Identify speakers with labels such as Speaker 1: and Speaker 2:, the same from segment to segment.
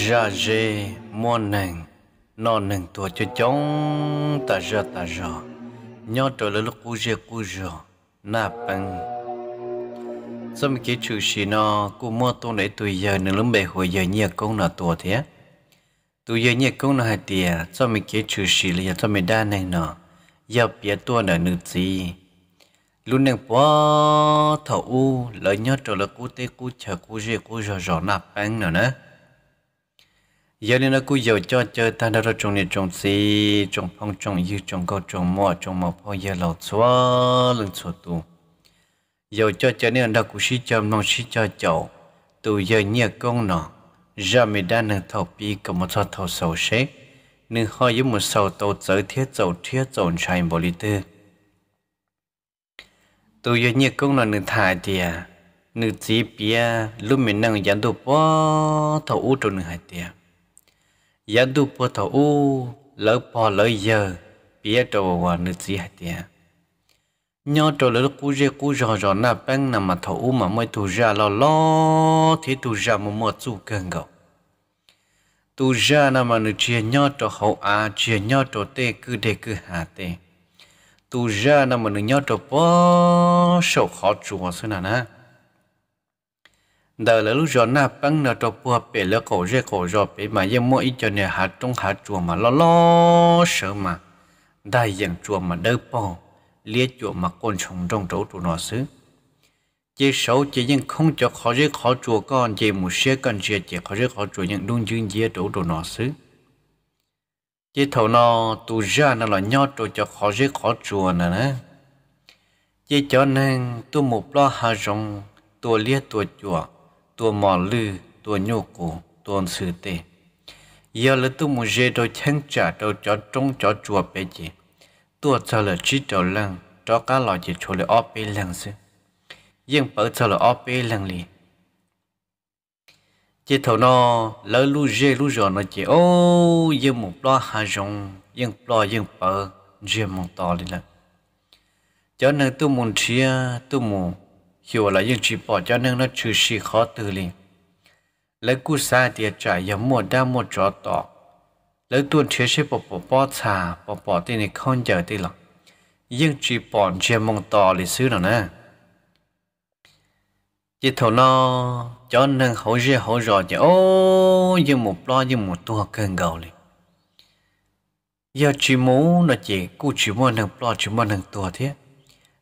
Speaker 1: ra rê mua nàng nó nàng tua cho chống ta ra ta ra nhớ trở lại lúc cú rê cú rô na bằng sao mình kỹ trừ xì nó cú mua tôi nãy tùy giờ nửa lúc bề hồi giờ nhiều công nó tua thế tùy giờ nhiều công nó hai tiền sao mình kỹ trừ xì là sao mình đa nàng nó giờ biết tua nửa nửa gì lúc này bó thầu u lợi nhớ trở là cú tê cú chờ cú rìa cú rò rò nạp ăn nữa nè giờ này là cú giờ cho chơi ta đã trong này trong gì trong phong trong như trong cao trong mò trong mỏ phong giờ lầu xóa lưng xóa tù giờ cho chơi nên là cú sĩ cho nông sĩ cho chậu tù giờ nhẹ công nọ ra mình đang nâng thầu pi cầm một thao thầu sầu xế nên họ với một sầu tàu tới thiết dầu thiết dầu chạy bồ lý tư tôi giờ nhiệt công là nửa thải tiề nửa chỉ bia lúc mình năng gián đồ bó thầu u trong nửa hai tiề à. gián đồ bó thầu u lỡ bó lỡ giờ bia à trâu và nửa chỉ hai tiề à. nhớ trâu lỡ cú rê cú rò rò na băng nằm mà thầu u mà mới thu ra lo lo thì thu ra một một chú cần gạo tu ra nằm mà nửa chia nhớ trâu hậu à chia nhớ trâu tê cứ để cứ hà tê tu ra nằm mà nhau nhớ trò bó sầu khó chùa xưa nè nè đờ là lúc giờ na băng nó trò bó bể lỡ cổ rê cổ rò bể mà yên mỗi cho nè hạt trong hạt chùa mà lo lo sợ mà đại diện chùa mà đỡ bò lia chùa mà con sống trong chỗ tụi nó xứ chỉ xấu chỉ nhưng không cho khó rê khó chùa con chỉ một xe con xe chỉ khó rê khó chùa nhưng đúng dương dĩa chỗ tụi nó xứ chỉ thầu nó tu ra nó là nhau trôi cho khó dễ khó chùa nè nè chỉ cho nên tu một lo hà rong tu lia tu chùa tu mò lư tu nhu cổ tu sư tê giờ là tu một dễ đôi chân trả đôi cho trống cho chùa bé gì tu cho là chỉ đầu lăng cho cá lò chỉ cho là óp bé lăng sư nhưng bởi cho là óp bé lăng liền chỉ thầu nó lỡ lu dê lu giò nó chỉ ô yên một lo hà rồng yên lo yên bờ dê một to đi là cho nên tôi muốn chia tôi muốn hiểu là yên chỉ bỏ cho nên nó trừ xì khó từ liền lỡ cú xa tiệt trả yên mua đa mua chó tỏ lỡ tuôn chia sẽ bỏ bỏ bỏ xà bỏ bỏ tên này không giờ tên là yên chỉ bỏ dê một to lịch sử rồi nè chỉ thầu nó cho nên hỗ trợ hỗ trợ chứ ô giờ một lo giờ một tua cơn gạo liền giờ chỉ muốn là chỉ cứ chỉ muốn nâng lo chỉ muốn nâng tua thế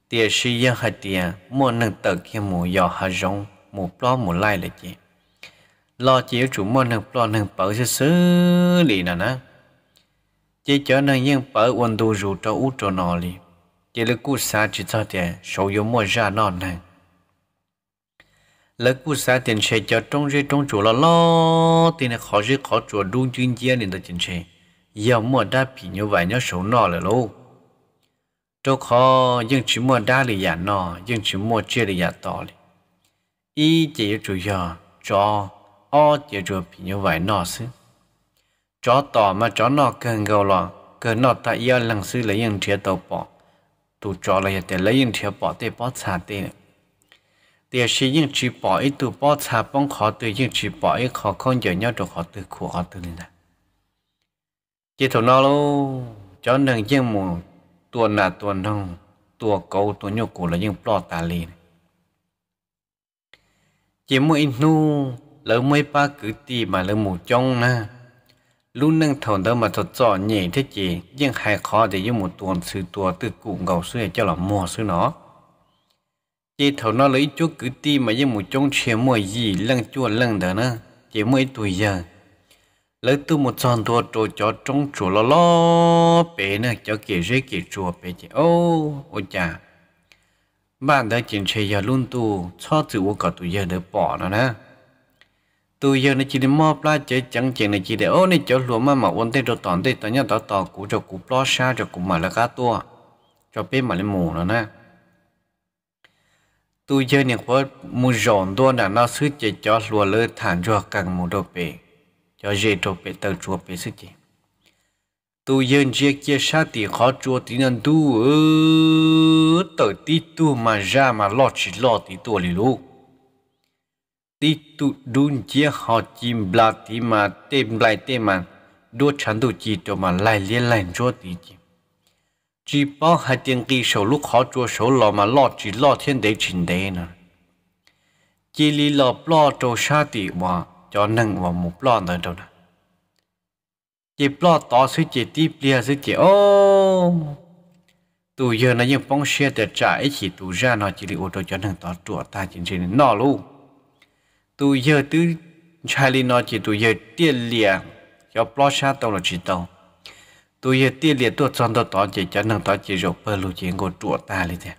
Speaker 1: tiền sư giờ hai tiền muốn nâng tờ kia một giờ hai rong một lo một lai là chỉ lo chỉ chủ muốn nâng lo nâng bảo sẽ xử lý nè nè chỉ cho nên những bảo quân đồ rủ cho út cho nó liền chỉ là cụ sa chỉ cho tiền số yếu mua ra nó nè lỡ cú sa tiền xe cho trong rê trong chỗ là lo tiền là khó rê khó chỗ đu chuyên gia nên ta tiền xe giờ mua đa bị như vậy nhớ số nọ là lâu cho khó nhưng chỉ mua đa là giả nọ nhưng chỉ mua chia là giả tỏ đi ý chỉ chủ giờ cho o chỉ chủ bị như vậy nọ xứ cho tỏ mà cho nọ cần gầu lọ cần nọ ta yêu lần xứ lấy những thiệt tàu bỏ tụ cho là tiền lấy những thiệt bỏ tê bỏ xả tê tiền sĩ những chỉ bỏ ít từ bỏ xả bông khó từ những chỉ bỏ ít khó không giờ nhau được khó từ khổ khó từ này nè chỉ thầu nó lâu cho nên những một tuần là tuần không tua cầu tua nhau cổ là những bỏ tà liền, này chỉ mỗi nu lỡ mấy ba cứ ti mà lỡ mù trong na lúc nâng thầu đó mà thật rõ nhẹ thế chỉ nhưng hai khó để dùng một tuần sự tua từ cụ ngầu xưa cho là mò xưa nó chị thầu nó lấy chút cứ ti mà như một trong chuyện mùa gì lăng chua lăng đó nữa chị mới tuổi giờ lấy tu một tròn thua trò chó trong chùa lo lo bé nè cho kể rễ kể chùa bé chị ô ô chà bạn đã chỉnh chơi giờ luôn tu cho từ ô cả tuổi giờ để bỏ nó nè tuổi giờ nó chỉ để mọp la chơi chẳng chừng này chỉ để ô này cho lúa mà mà ôn tê rồi tòn tê tao nhà tao tò cú cho cú lo xa cho cú mà là cá tua cho bé mà lên mù nó nè tu chơi những phố mu rộn đua đã nó sứ chỉ cho lùa lơ thản cho càng mu đồ bể cho dễ đồ bể tờ chùa bể sứ chỉ tu yên chia kia sát thì khó chùa thì nên tu ơ tờ tí tu mà ra mà lo chỉ lo tí tu lì lú tí tu đun chia họ chim bla thì mà tem lại tem mà đua chăn tu chỉ cho mà lại liên lại cho tí chim chỉ bao hai tiếng kỳ số lúc khó chua số lò mà lo chỉ lo thiên đế trình đế nè chỉ lý lo lo cho sa tỷ mà cho nâng vào một lo nữa đâu nè chỉ lo to suy chỉ tiếp lia suy chỉ ô tù giờ nó những phong xe để trả ấy chỉ tù ra nó chỉ lý ô tô cho nâng to chùa ta chính trị nó luôn tù giờ tứ chai lý nó chỉ tù giờ tiền lia cho lo sa tàu là chỉ tàu tôi giờ tiết liệt tôi chọn tôi tỏ chỉ cho nên tỏ chỉ rồi bơ lù chỉ ngồi chuột ta lên thế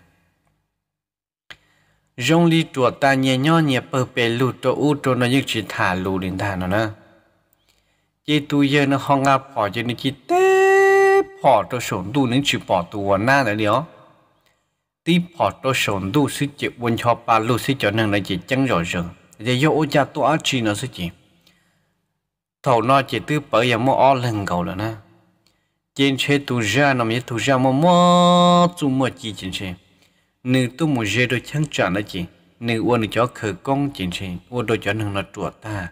Speaker 1: rong li chuột ta nhẹ nhó nhẹ bơ bê lù cho u cho nó như chỉ thả lù đến thả nó nữa chỉ tôi giờ nó không ngáp bỏ cho nó chỉ té bỏ cho sổn tu nên chỉ bỏ tu vào na đấy đó tí bỏ cho sổn tu sẽ chỉ quân cho ba lù sẽ cho nên là chỉ chẳng rõ ràng để do ô cha tôi chỉ nó sẽ chỉ thầu nó chỉ tư bởi giờ mua o lần cầu rồi na trên chế tu ra nằm như tu ra mà mò tu mò chỉ trên xe, nữ tu mò dê đôi chân trả nó chỉ nữ uo nữ chó khờ công trên xe, uo đôi chó nàng là chuột ta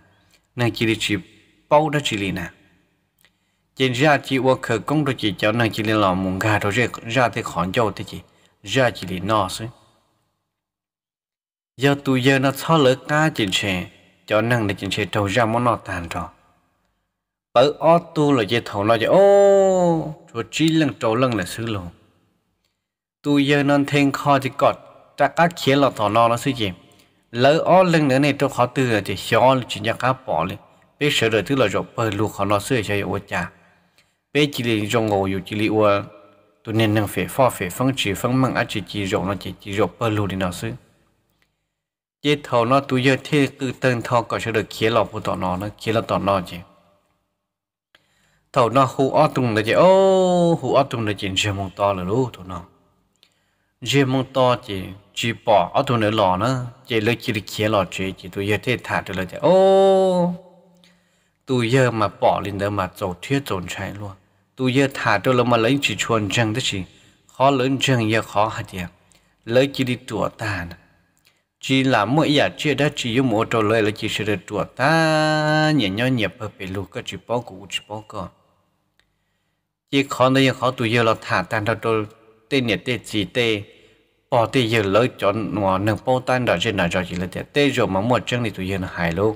Speaker 1: nàng chỉ đi chỉ bao đó chỉ lì nè trên ra chỉ uo khờ con đôi chỉ chó nàng chỉ lì lò mùng gà đôi ra ra thì khó dâu thì chỉ ra chỉ lì nọ xí giờ tu giờ nó xóa lỡ cá trên chế chó nàng là trên chế đầu ra mò nọ tàn rồi bởi ô tu là dễ thầu nó dễ ô chúa trí lần trổ lần là sư lộ tu giờ non thiên kho chỉ cọt chắc các khía là thọ lo là sư gì lỡ ô lần nữa này trổ khó tư là chỉ xó là chỉ nhắc cá bỏ lên bé sợ đời thứ là rộp bờ lu khó lo sư cho ô cha bé chỉ liền rong ngồi dù chỉ li ô tu nên năng phải pho phải phân chỉ phân măng á chỉ chỉ rộp nó chỉ chỉ rộp bờ lu đi nó sư dễ thầu nó tu giờ thê cứ tên thọ có sợ đời khía là phụ tọ nó nó khía là tọ nó chứ thầu nó hú ở tung là chỉ ô hú ở tung là chỉ chỉ mong to là lú thầu nó chỉ mong to chỉ chỉ bỏ ở tung là lò nó chỉ lấy chỉ được kia lò chỉ chỉ tôi giờ thế thả được là chỉ ô tôi giờ mà bỏ lên đó mà trổ thiết trộn chạy luôn tôi giờ thả được là mà lấy chỉ chuẩn chân đó chỉ khó lớn chân giờ khó hạt tiền lấy chỉ đi tủa tàn chỉ là mỗi giờ chưa đã chỉ dùng ô tô lấy là chỉ sẽ được tủa ta nhẹ nhõm nhẹ bờ bề lù cái chỉ bao cũ chỉ bao con chỉ khó nơi khó tụi giờ là thả tan đó tôi tê nhiệt tê chỉ tê bỏ tê giờ lấy cho nó nâng bao tan đó trên đó cho chỉ là tê rồi mà một chân thì tụi giờ là hài luôn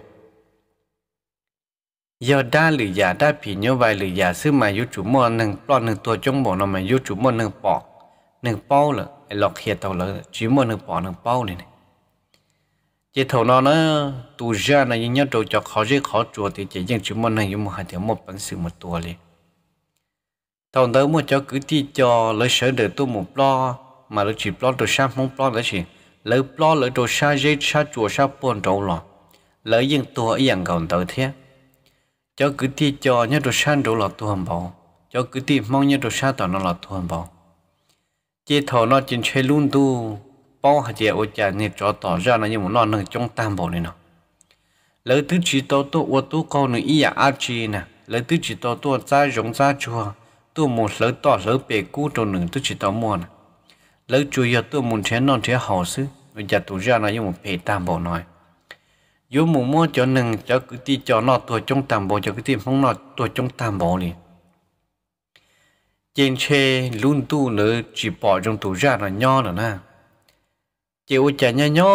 Speaker 1: giờ đa lử giả đa phỉ nhớ vài lử giả xứ mà yêu chủ mua nâng lo nâng tua trong bộ nó mà yêu chủ mua nâng bỏ nâng bao là lọt hiện tàu là chỉ mua nâng bỏ nâng bao này này chỉ thầu nó nó tu ra là nhớ đồ cho khó dễ khó chùa thì chỉ riêng chỉ mua nâng yêu một hai tiếng một bánh sự một tua liền còn tới một chỗ cứ ti cho lấy sợ để tôi một lo mà lấy chỉ lo tôi sang không lo lấy gì lấy lo lấy đồ sa dây sa chùa sa buồn trâu lo lấy dân tôi ấy dạng còn tới thế cho cứ ti cho nhớ đồ sang đâu lo tôi hầm bỏ cho cứ ti mong nhớ đồ sang tao nó là tôi hầm bảo chỉ thầu nó chỉ chơi luôn tu bao hạt dẻ ô chả nhiệt cho tỏ ra nó như một non nâng trong tam bộ này nọ lấy tứ chỉ tao tôi ô tôi con nữa ý à chi nè lấy tứ chỉ tao tôi ra giống ra chùa tôi muốn lỡ to lỡ bề cũ trong nừng tôi chỉ tao mua nè lỡ chủ yếu tôi muốn thế non thế hậu sư và giờ tôi ra nó dùng một bề tam bộ nói dù mù mua cho nừng cho cứ ti cho nó tôi trong tam bộ cho cứ tìm phong nó tôi trong tam bộ liền trên xe luôn tu nữa chỉ bỏ trong tủ ra là nho nữa nè chị ô chả nhá nhó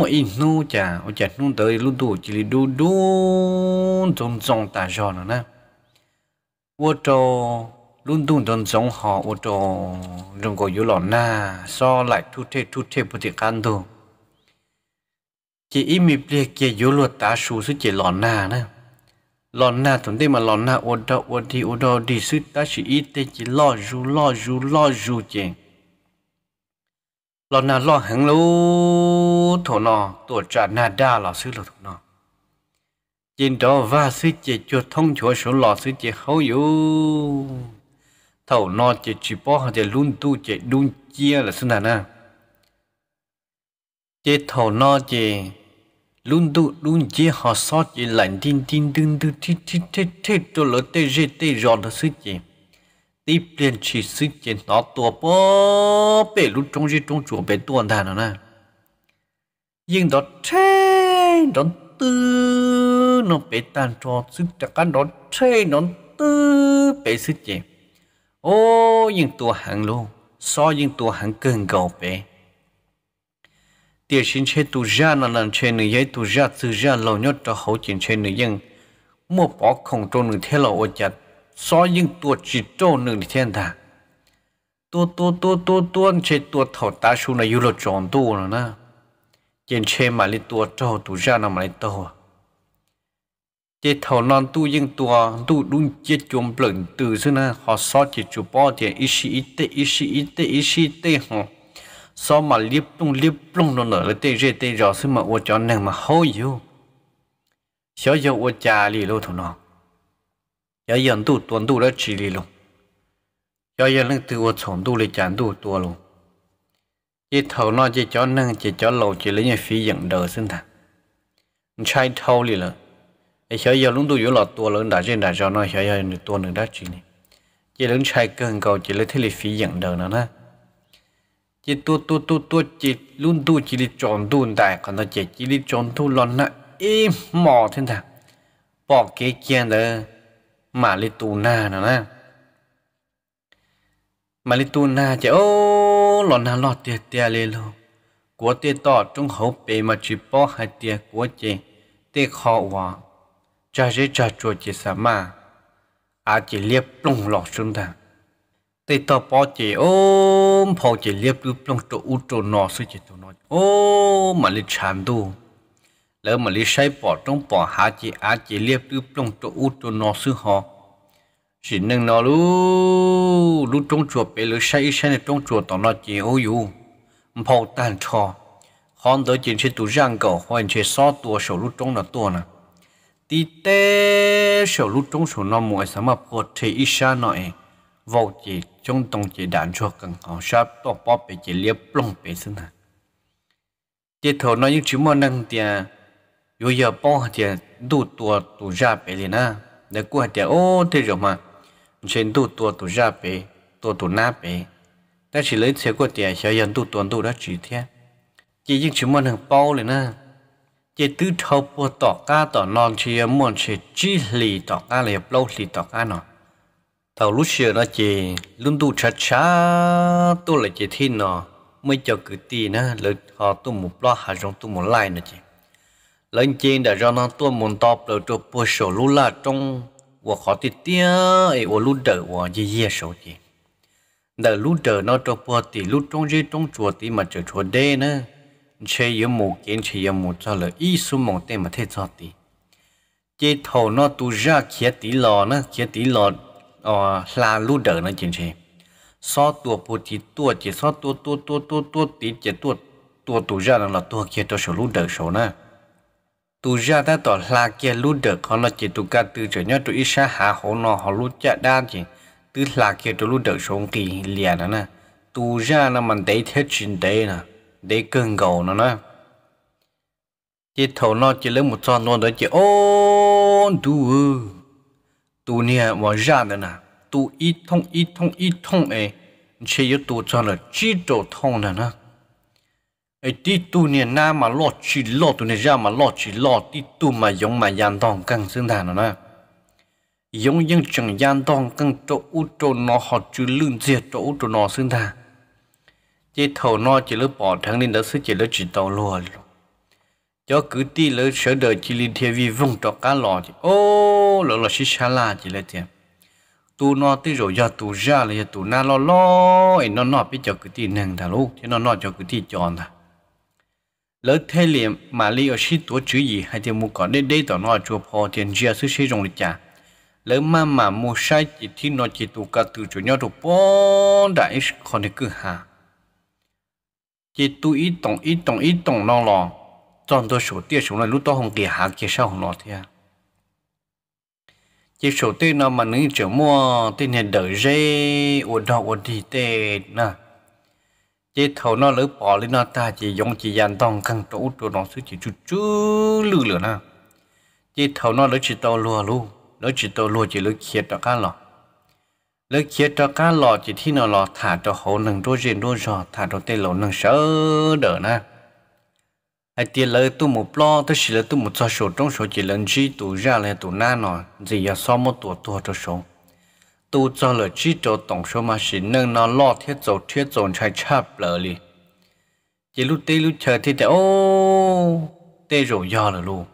Speaker 1: mà in nu chả ô chả nu tới luôn tu chỉ là đu đu trong trong tà giò nữa nè vô trò luôn đun đun giống họ ô tô rừng có yếu lọ na so lại thu thế thu thế bất tiện can đồ chỉ ít mi bia kia yếu luật tá su sư chỉ lọ na nữa lọ na thằng đây mà lọ na ô tô ô đi ô tô đi sư ta chỉ ít thế chỉ lo ru lo ru lo ru chỉ lọ na lo hứng lú thổ nọ tổ trả na đa là sư lọ thổ nọ trên đó và sư chỉ cho thông chỗ số lọ sư chỉ hấu yếu thầu nọ chế chỉ bỏ họ chế luôn tu chế đun chia là sinh na chế thầu no chế luôn tu luôn chia họ so chế lạnh tin tin tin tin tin tin tin tin cho lỡ tê rê tê rò nó sức chế tí liền chỉ sức chế nó tua bó bể lúc trong rê trong chùa bể tuần thà nó nè nhưng đó thế đó tư nó bể tàn trò sức chắc ăn đó thế nó tư bể sức chế ô những tua hàng luôn so những tua hàng cơn cầu bé tiền xin chế tu ra là lần trên người giấy tu ra từ ra lâu nhất cho hậu chiến trên người dân mua bỏ không trôn người thế là ô chặt so những tua chỉ trôn người thiên thà tua tua tua tua tua chế tua thầu ta su là yêu lo tròn tu rồi na chiến chế mà lên tua trâu tu ra là mà lên tàu chế thầu non tu yên tua tu đun chế chuồng lợn từ xưa na họ so chế chủ bao chế ít xí ít tê ít xí ít tê ít xí tê họ so mà liếp tung liếp lung nó nở là tê rê tê rõ xưa mà ô cho nàng mà hôi yêu xóa giờ ô cha lì lô thằng nó giờ giờ tu tuần tu đã chỉ lì luôn giờ giờ lưng từ ô chồng tu lì chán tu tua luôn chế thầu nó chế cho nàng chế cho lầu chế lấy nhà phí dựng đời xưa thằng trai thầu lì lô. ไอ้เชียาลุงดูอยู่หลอดตัวเลยน่เเจนด่าจอน้อยเชียวหนึ่งตัวหนึ่งได้จริงนี่เจลุใชายเกินเก่าเจลุเทเลฟีอย่างเดิมนะนะเจตัวตัวตัวตัวเจลุงดูวจลิจอนดูได้่นาดเจเจลิจอนดูหลอนนะอีหมอเท่านั้นบอกเกี้ยนเด้อมาลิตูน่านะนะมาลิตูน่าเจโอ้หลอนนาหลอดเตี้ยเตี้ยเลยลูกกัวเตี้ยต่อจงเขาเปมาจีป้อห้เตี้ยกัวเจเตี้ยขอว่าจะเรีจะจวดจะสามา อาจจะเลียบลงหลอกชุนทางแต่ต่อปอเจโอ้พอจะเลียบดูปลงตัวอุตัวนอสุจิตัวนอ โอ้มาลิชันดู แล้วมาลิใช้ปอต้องปอหาจีอาจะเลียบดูปลงตัวอุตัวนอสุหอ สิ่งหนึ่งนอรู้รู้ตรงจวบไปหรือใช้ใช้ในตรงจวบต่อนอจีโออยู่ พอตันชอคอนเดอร์จินเชตุย่างเก่าควันเชซอตัวโฉรู้ตรงนาตัวนะ tí tê sầu lúc trong sầu nó mùi sớm mập của thế ít xa nội vô chỉ trong tông chỉ đàn cho cần họ sắp tổ bó bề chỉ liếp lông bề xứng hả chế thầu nói những chữ mơ năng tìa dù giờ bó tìa đủ tùa tù ra bề liền á để của tìa ô thế rồi mà trên đủ tùa tù ra bề tùa tù na bề ta chỉ lấy xe của tìa xe dần đủ tuần đủ đó chỉ thế chỉ những chữ mơ năng bao liền á chỉ tư thâu bộ tỏ ca tỏ non chỉ muốn chỉ chỉ lì tỏ ca lì lâu lì tỏ ca nó tàu lúc xưa nó chỉ luôn tu chá chá tu lại chỉ thiên nó mới cho cử tì nó lỡ họ tu một lo hà trong tu một lại nữa chị lần trên đã cho nó tu một tọp rồi cho bộ sổ lú là trong và khó tít tía ấy và lú đỡ và gì gì sổ chị đỡ lú đỡ nó cho bộ tì lú trong gì trong chùa tì mà chở chùa đê nữa chế yếu mù kiến chế yếu mù cho là ý số mong tên mà thế cho tí chế thầu nó tu ra kia tí lò nó kia tí lò ờ là lu đỡ nó chính chế so tua bù chỉ tua chỉ so tua tua tua tua tua tí chỉ tua tua tu ra nó là tua kia cho số lu đỡ số nè tu ra ta tỏ là kia lu đỡ họ là chỉ tu ca từ chỗ nhớ tu ít sa hạ hồ nó họ lu chạy đa chỉ từ là kia tu lu đỡ số kỳ liền nè tu ra nó mình thấy thế trình đấy nè để cơn gầu nó nói chị thầu nó chỉ lấy một tròn luôn đấy chị ôn tu tu nè mà ra nữa nè tu ít thông ít thông ít thông ấy chỉ yếu tu cho là chỉ độ thông nè nè ấy tí tu nè à, na mà lo chỉ lo tu nè ra mà lo chỉ lo tí tu mà giống mà gian đòn căng sinh thà nữa nè giống những chẳng gian đòn căng chỗ u chỗ nó họ chữ lương diệt chỗ u chỗ nó sinh thà chỉ thầu no chỉ lỡ bỏ thằng linh đã sức chỉ lỡ chỉ tàu luôn, cho cứ ti lỡ sở đời chỉ liên thiên vi vùng trọ cá lò chỉ ô lỡ là xí xa la chỉ lỡ tiền tu no tí rồi ra tu ra là tu na lo lo ấy nó nó biết cho cứ ti nâng thà lúc chứ nó nó cho cứ ti chọn thà lỡ thế liền mà li ở xí tổ chữ gì hay thì mua có đế đế tỏ nó chùa phò tiền gia sức xí rồng lịch trả lỡ mà mà mua sai chỉ thi nó chỉ tu cả từ chủ nhau được bốn đại còn thì cứ hà chỉ tu ít tổng ít tổng ít tổng nó lò trong tôi số tiền số này lúc đó không kì hạ kia sao không nó thế chỉ số tiền nào mà nếu chỉ mua tiền này đợi dây ổn đó ổn đi tệ nè chỉ thầu nó lỡ bỏ lên nó ta chỉ dùng chỉ dàn tông căng tủ tụ nó sự chỉ chút chút lử lửa nè chỉ thầu nó lỡ chỉ tàu lùa luôn lỡ chỉ tàu lùa chỉ lỡ khiết đó cả lo lúc chia cho cá lò chỉ thi nó lò thả cho hồ nâng đôi riêng đôi giò thả cho tê lỗ nâng sơ đỡ na ai tiền lời tu một lo tôi chỉ lời tu một cho số trong số chỉ lần chi tu ra là tu na nọ gì giờ so một tuổi tu cho số tu cho lời chi cho tổng số mà chỉ nâng nó lo thiết dầu thiết dầu chạy chạp lỡ li chỉ lúc tê lúc chờ thì tê ô tê rồi do là luôn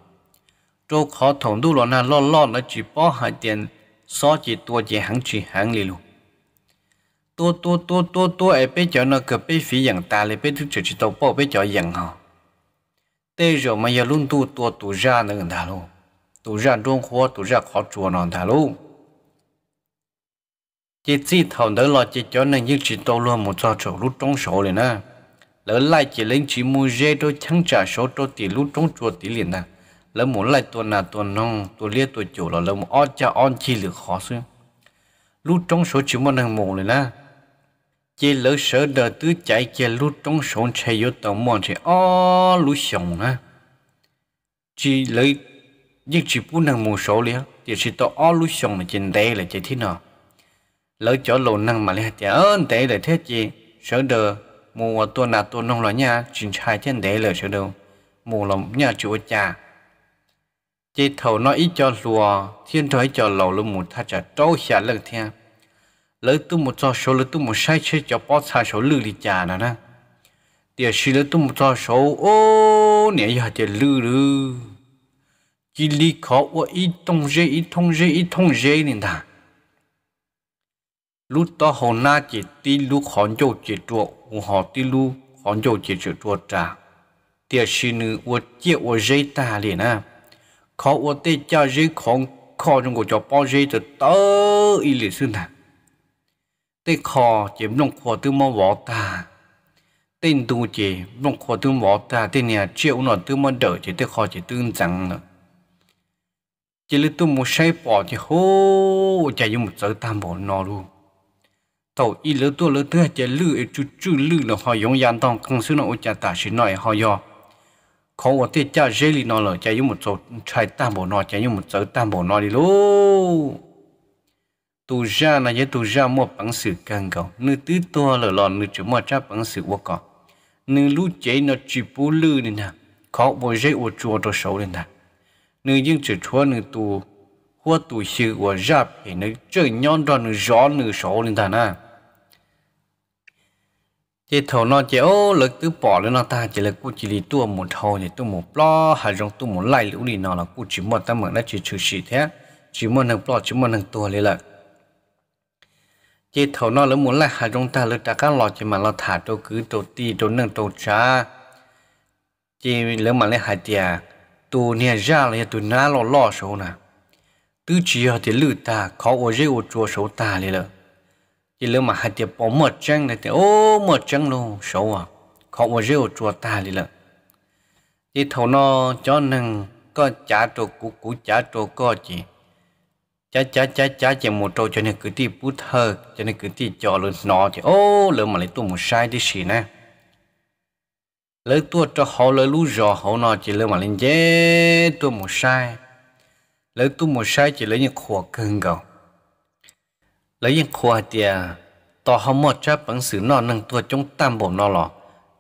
Speaker 1: trâu khó thòng đu lo na lo lo nó chỉ bỏ hai tiền so chỉ tua chỉ hàng chỉ hàng lì luôn tua tua tua tua tua ấy bây giờ nó cái bây phí dạng ta lấy biết thức chỉ chỉ tàu bỏ bây giờ dạng họ tê rồi mà giờ luôn tu tua tu ra nữa người ta luôn tu ra luôn khó tu ra khó chùa nó người ta luôn chỉ chỉ thầu đỡ lo chỉ cho nên những chỉ tàu luôn một trò chỗ lúc trong số liền nè lỡ lại chỉ lên chỉ mua dê đôi trắng trả số đôi tiền lúc trong chùa tiền liền nè แล้วหมุนไหลตัวหนาตัวน้องตัวเลี้ยตัวจู่เราเราอ้อนจะอ้อนชีหรือขอซื้อ lúc trong số chỉ muốn hàng mồm này na chỉ lỡ sợ đờ tứ chạy chỉ lúc trong số chạy vô tàu mòn thì ó lúc sống na chỉ lỡ nhưng chỉ muốn hàng mồm số liền chỉ tàu ó lúc sống mà trên đây là chỉ thế nào lỡ chỗ lầu năng mà liền thì ơn đây là thế gì sợ đờ mùa tuần nào tuần nông là nha chỉ chạy trên đây là sợ đâu mùa lòng nhà chùa cha chỉ thầu nó ít cho lùa thiên thời cho lầu luôn một thà trả trâu xả lần thiên lợn tu một cho số lợn tu một sai chơi cho bó xa số lư đi trả nè nè tiền xí lỡ tu một cho số ô nè giờ tiền lư lư chỉ lý khó ô ít thông dễ ít thông dễ ít thông dễ nên thà lúc đó hồ na chỉ tí lúc khón châu chỉ chuột họ tí lúc khón châu chỉ chuột trả tiền xí nữ ô chia ô dễ ta liền à khó ô tê cha dê khóng khó trong cuộc cho bao dê từ tớ y lì xương nà tê khó chém nông khó tư mò võ ta tên tu chế nông khó tư võ ta tên nè triệu nọ tư mò đỡ chế tê khó chế tương chẳng nữa chỉ lấy tôi một say bỏ thì hô chạy dùng một giờ tam bỏ nó luôn tàu y lỡ tôi lỡ thứ chỉ lư chút chút lư là họ dùng yàn tòng không xưa nó chả tả xin nói e họ do khó có thể cha dễ lì nó là cha dùng một số trái tam bộ nó cha dùng một số tam bộ nó đi lô tu ra là cái tu ra mua bằng sự càng cầu nữ tứ to là lòn nữ chỉ mua cha bằng sự vô cầu nữ lú chế nó chỉ bù lư nên nè khó vô dễ vô chua đồ xấu nên nè nữ nhưng chỉ chúa nữ tu hoa tu sự vô giáp thì nữ chơi nhon đó nữ gió nữ xấu nên nè chỉ thầu nó chỉ ô lực cứ bỏ lên nó ta chỉ là cô chỉ đi tua một thầu thì tua một lo hay trong tua một lại lũ đi nó là cô chỉ một ta mở đã chỉ trừ xì thế chỉ một thằng lo chỉ một thằng tua lấy là chỉ thầu nó lỡ muốn lại hay trong ta lỡ ta các lo chỉ mà lo thả tôi cứ tôi ti tôi nâng tôi cha chỉ lỡ mà lấy hai tia tu nia ra là tu ná lo lo số nè tứ chỉ thì lử ta khó ô dễ ô chua số ta lấy là chỉ lỡ mà hai tiệp bỏ một trăng này thì ô một trăng luôn xấu à khó mà rêu chùa ta đi lợ chỉ thầu nó cho nâng có trả trò cũ cũ trả trò có chỉ chá chá chá chá chỉ một trò cho nên cứ đi bút thơ cho nên cứ đi cho lên nó chỉ ô lỡ mà lấy tu một sai đi xì nè lấy tu cho họ lấy lú rò họ nó chỉ lỡ mà lên chế tu một sai lấy tu một sai chỉ lấy những khổ cưng cầu lấy yên khoa tiề tỏ họ một chấp bằng sử nọ nâng tua trong tam bổn nọ lọ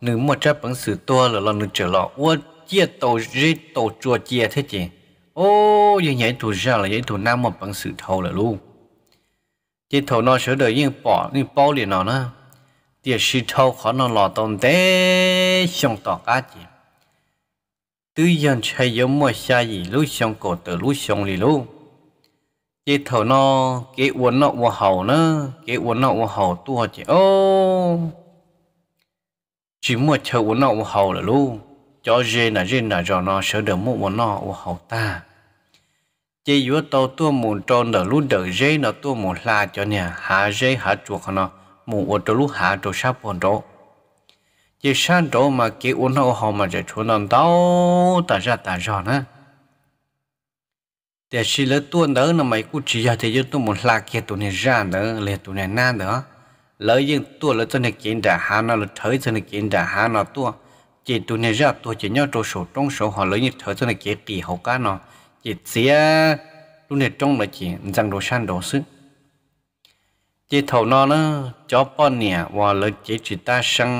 Speaker 1: nữ một chấp bằng sử tua là lọ nữ trở lọ ua chia tổ rê tổ chùa chia thế chị ô như nhảy thủ ra là nhảy thủ bằng sử thầu là luôn chị thầu nọ sửa đời yên bỏ như bao liền nọ nữa tiề sử thầu khó nọ lọ tồn tế xong tỏ cá chị tư dân chơi giống mua xa gì lúc xong cổ tử lúc xong lì luôn chế thở nó cái uốn nó vào hầu nó cái uốn nó vào hầu tua chị ô chỉ mua chờ uốn nó vào hầu là luôn cho dê là dê là cho nó sợ được một uốn nó vào hầu ta chế vừa tao tua muốn tròn đỡ lúc đỡ dê nó tua muốn la cho nè hạ dê hạ chuột nó muốn uốn cho lúc hạ cho sắp uốn đó chế sáng chỗ mà cái uốn nọ hầu mà để chỗ nó đau ta ra ta ra nữa แต่สิละตัวเด้อนะไม่กูจียาเทยตัวมันลากเกตัวเนี่ยจานเด้อเลยตัวเนี่ยนานเด้อเลยยังตัวละจะเนี่ยกินด่าหานะละเทยจะเนี่ยกินด่าหานะตัวจีตัวเนี่ยจับตัวจีเนี่ยตัวสูตรงสูหอเลยยังเทยจะเนี่ยเกตีหกานะจีเสียตัวเนี่ยจงละจีจังโดชันโดซึจีเท่านั้นนะจ้อป้อนเนี่ยว่าเลยจีจีตาชัง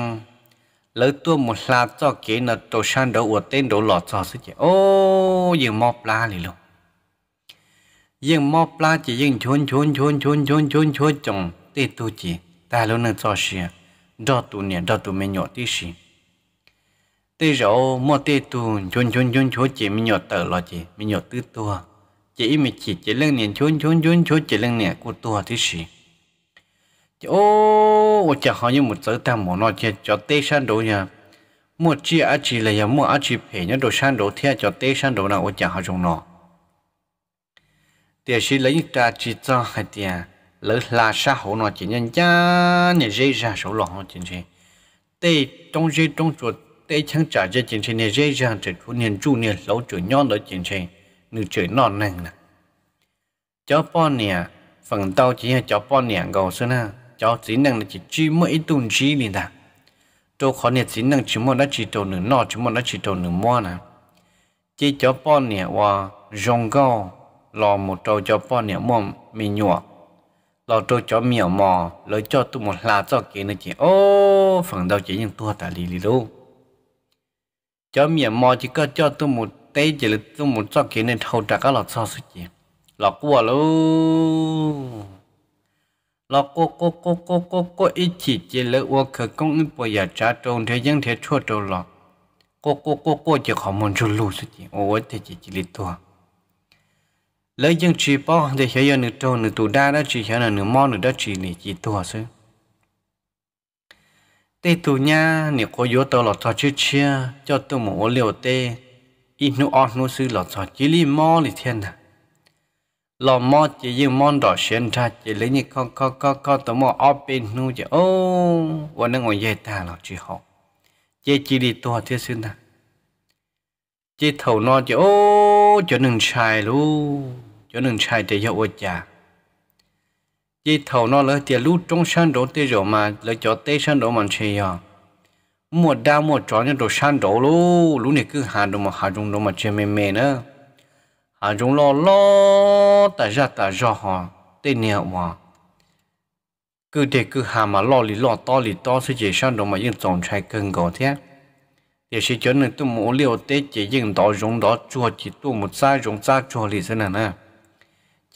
Speaker 1: เลยตัวมันลาจ้อเกนะตัวชันโดอวดเต้นโดหลอดจ้อซึจีโอ้ยังมอบลาเลยลูก yên mò pla chỉ yên chôn chôn chôn chôn chôn chôn chôn chồng tê tu chỉ ta luôn nâng cho xì đó tu nè đó tu mình nhỏ tí xì tê rổ mò tê tu chôn chôn chôn chôn chỉ mình nhỏ tờ lo chỉ mình nhỏ tư tua chỉ mình chỉ chỉ lưng nè chôn chôn chôn chôn chỉ lưng nè của tua tí xì ô chả họ như một giới tam mỏ nó chơi cho tê san đồ nhà một chi á chỉ là nhà mua á chỉ phải nhớ đồ san đồ theo cho tê san đồ nào ô chả họ dùng nó tiền sĩ lấy trà chỉ cho hai tiền lỡ là xã hội nó chỉ nhân cha nè dây ra số lượng họ chính trị, tê trong dây trong chuột tê chẳng trả cho chính trị nè dây ra chỉ chú nhân chú nè lẩu chuột nhon đó chính trị nửa trời non nè nè cháu pon nè phần tao chỉ là cháu pon nè gầu xưa na cháu chỉ năng là chỉ chi mỗi tuần chỉ liền ta cho khó nè chỉ năng chỉ một đã chỉ trâu nửa nọ chỉ một đã chỉ trâu nửa mua nè chỉ cháu pon nè và rong gạo lò một trâu cho bò nẻ mồm mì nhủa lò trâu cho miểu mò lấy cho tụ một là cho kia nữa chị ô phần đầu chỉ những tua tả lì lì đâu cho miểu mò chỉ có cho tụ một tay chỉ là tụ một cho kia nên thâu trả các lò cho sự chị lò cua luôn lọ cô cô cô cô cô cô ít chỉ chỉ lỡ ua khờ công ít bây giờ trả trộn thế nhưng thế chua trộn lọ cô cô cô cô chỉ khó muốn chua lù suy chị ô thế chỉ chỉ lít thôi lấy những chỉ bỏ để hiểu giờ nửa trâu nửa tù đa đó chỉ hiểu là nửa mò nửa đó chỉ nỉ chỉ tù sư tê tù nha nỉ cô yếu tàu lọt cho chứ chia cho tù mổ liều tê ít nụ ọt nụ sư lọt cho chỉ li mò li thiên à lọ mò chỉ dùng mòn đỏ xuyên ra chỉ lấy những con con con con tàu mò ọt bên nụ chỉ ô và nó ngồi dây ta lọt chỉ học chỉ chỉ đi tù thiết sư nè chỉ thầu nó chỉ ô cho nừng xài luôn cho nên chạy để cho ôi cha chỉ thầu nó lỡ tiền lú trong san đổ tê rồi mà lỡ cho tê san đổ mà chơi à mua đa mua chó nhân đồ san đổ lú lú này cứ hà đồ mà hà dùng đồ mà chơi mê mê nữa hà dùng lo lo ta ra ta ra họ tê nhiều mà cứ để cứ hà mà lo lì lo to lì to sẽ chỉ san đổ mà yên tổng trai cưng gò thế để sẽ cho nên tôi muốn liều tê chỉ yên đó dùng đó chua chỉ tôi một sai dùng sai chua lì thế này nè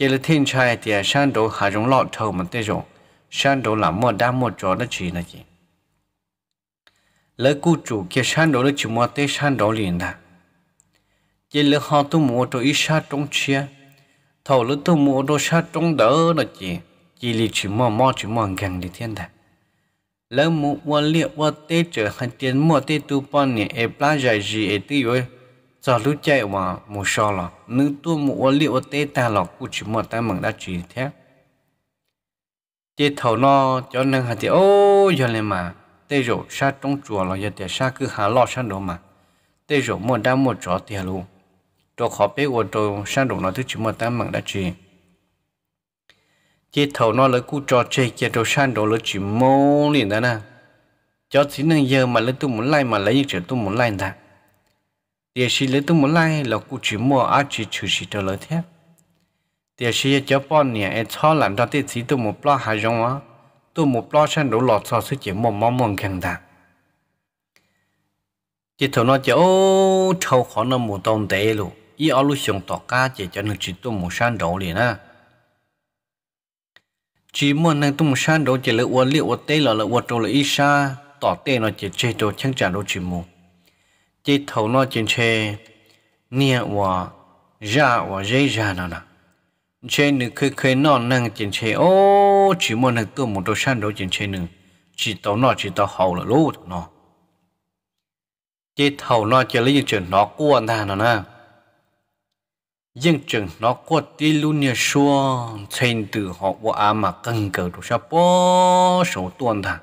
Speaker 1: chỉ là thiên trai thì sang đồ hạ rong lọt thầu mà thế rong sang đồ làm mua đa mua trò nó chỉ là gì lỡ cụ chủ kia sang đồ nó chỉ mua tê sang đồ liền đã chỉ là họ tu mua đồ ít sát trong chia thầu lỡ tu mua đồ sát trong đỡ là gì chỉ là chỉ mua mua chỉ mua gần đi thiên đã lỡ mua mua liệu mua tê trở hàng tiền mua tê tu nhiêu nè e giá gì e tiêu ấy giờ lúc chạy mà mù sò là nữ tua một ô liệu tê ta là cụ chỉ một ta mừng đã chỉ thế chế thầu nó cho nên hạt thì ô giờ lên mà tê rổ sa trong chùa là giờ để sa cứ hà lo sa đồ mà tê rổ một đam một chó tiền luôn cho khó bé của tôi sa đồ nó thứ chỉ một ta mừng đã chỉ chế thầu nó lấy cụ cho chơi kia đồ sa đồ lấy chỉ mô liền đó nè cho chỉ nên giờ mà lấy tôi muốn lại mà lấy những chuyện tôi muốn lại ta địa sĩ lấy tung muốn lai là cụ chỉ mua á chỉ chủ sĩ trở lại thế địa sĩ chỗ bọn nè em cho làm cho tiết sĩ tôi một lo hai rong á tôi một lo sang đủ lọt so sự chỉ mua mong mong càng đà chỉ thầu nó chỉ ô trâu khó nó một tông tệ luôn ý ở lúc xong tỏ cá chỉ cho nó chỉ tôi một sang đủ liền á chỉ muốn năng tôi một sang đủ chỉ là uốn liệu uốn tê là là uốn trâu là ít xa tỏ tê nó chỉ chế đồ chẳng trả đồ chỉ mua chỉ thầu nó trên xe nia và ra và dễ ra nó nè trên nữ khơi khơi nó năng trên xe ô chỉ muốn năng tôi một đồ san đồ trên xe nữa chỉ tàu nó chỉ tàu hậu là lú nó chỉ thầu nó chỉ lấy những chuyện nó quan ta nó nè nhưng chừng nó có tí luôn nha xua thành từ họ qua mà cần cờ đồ sao bó số tuần thằng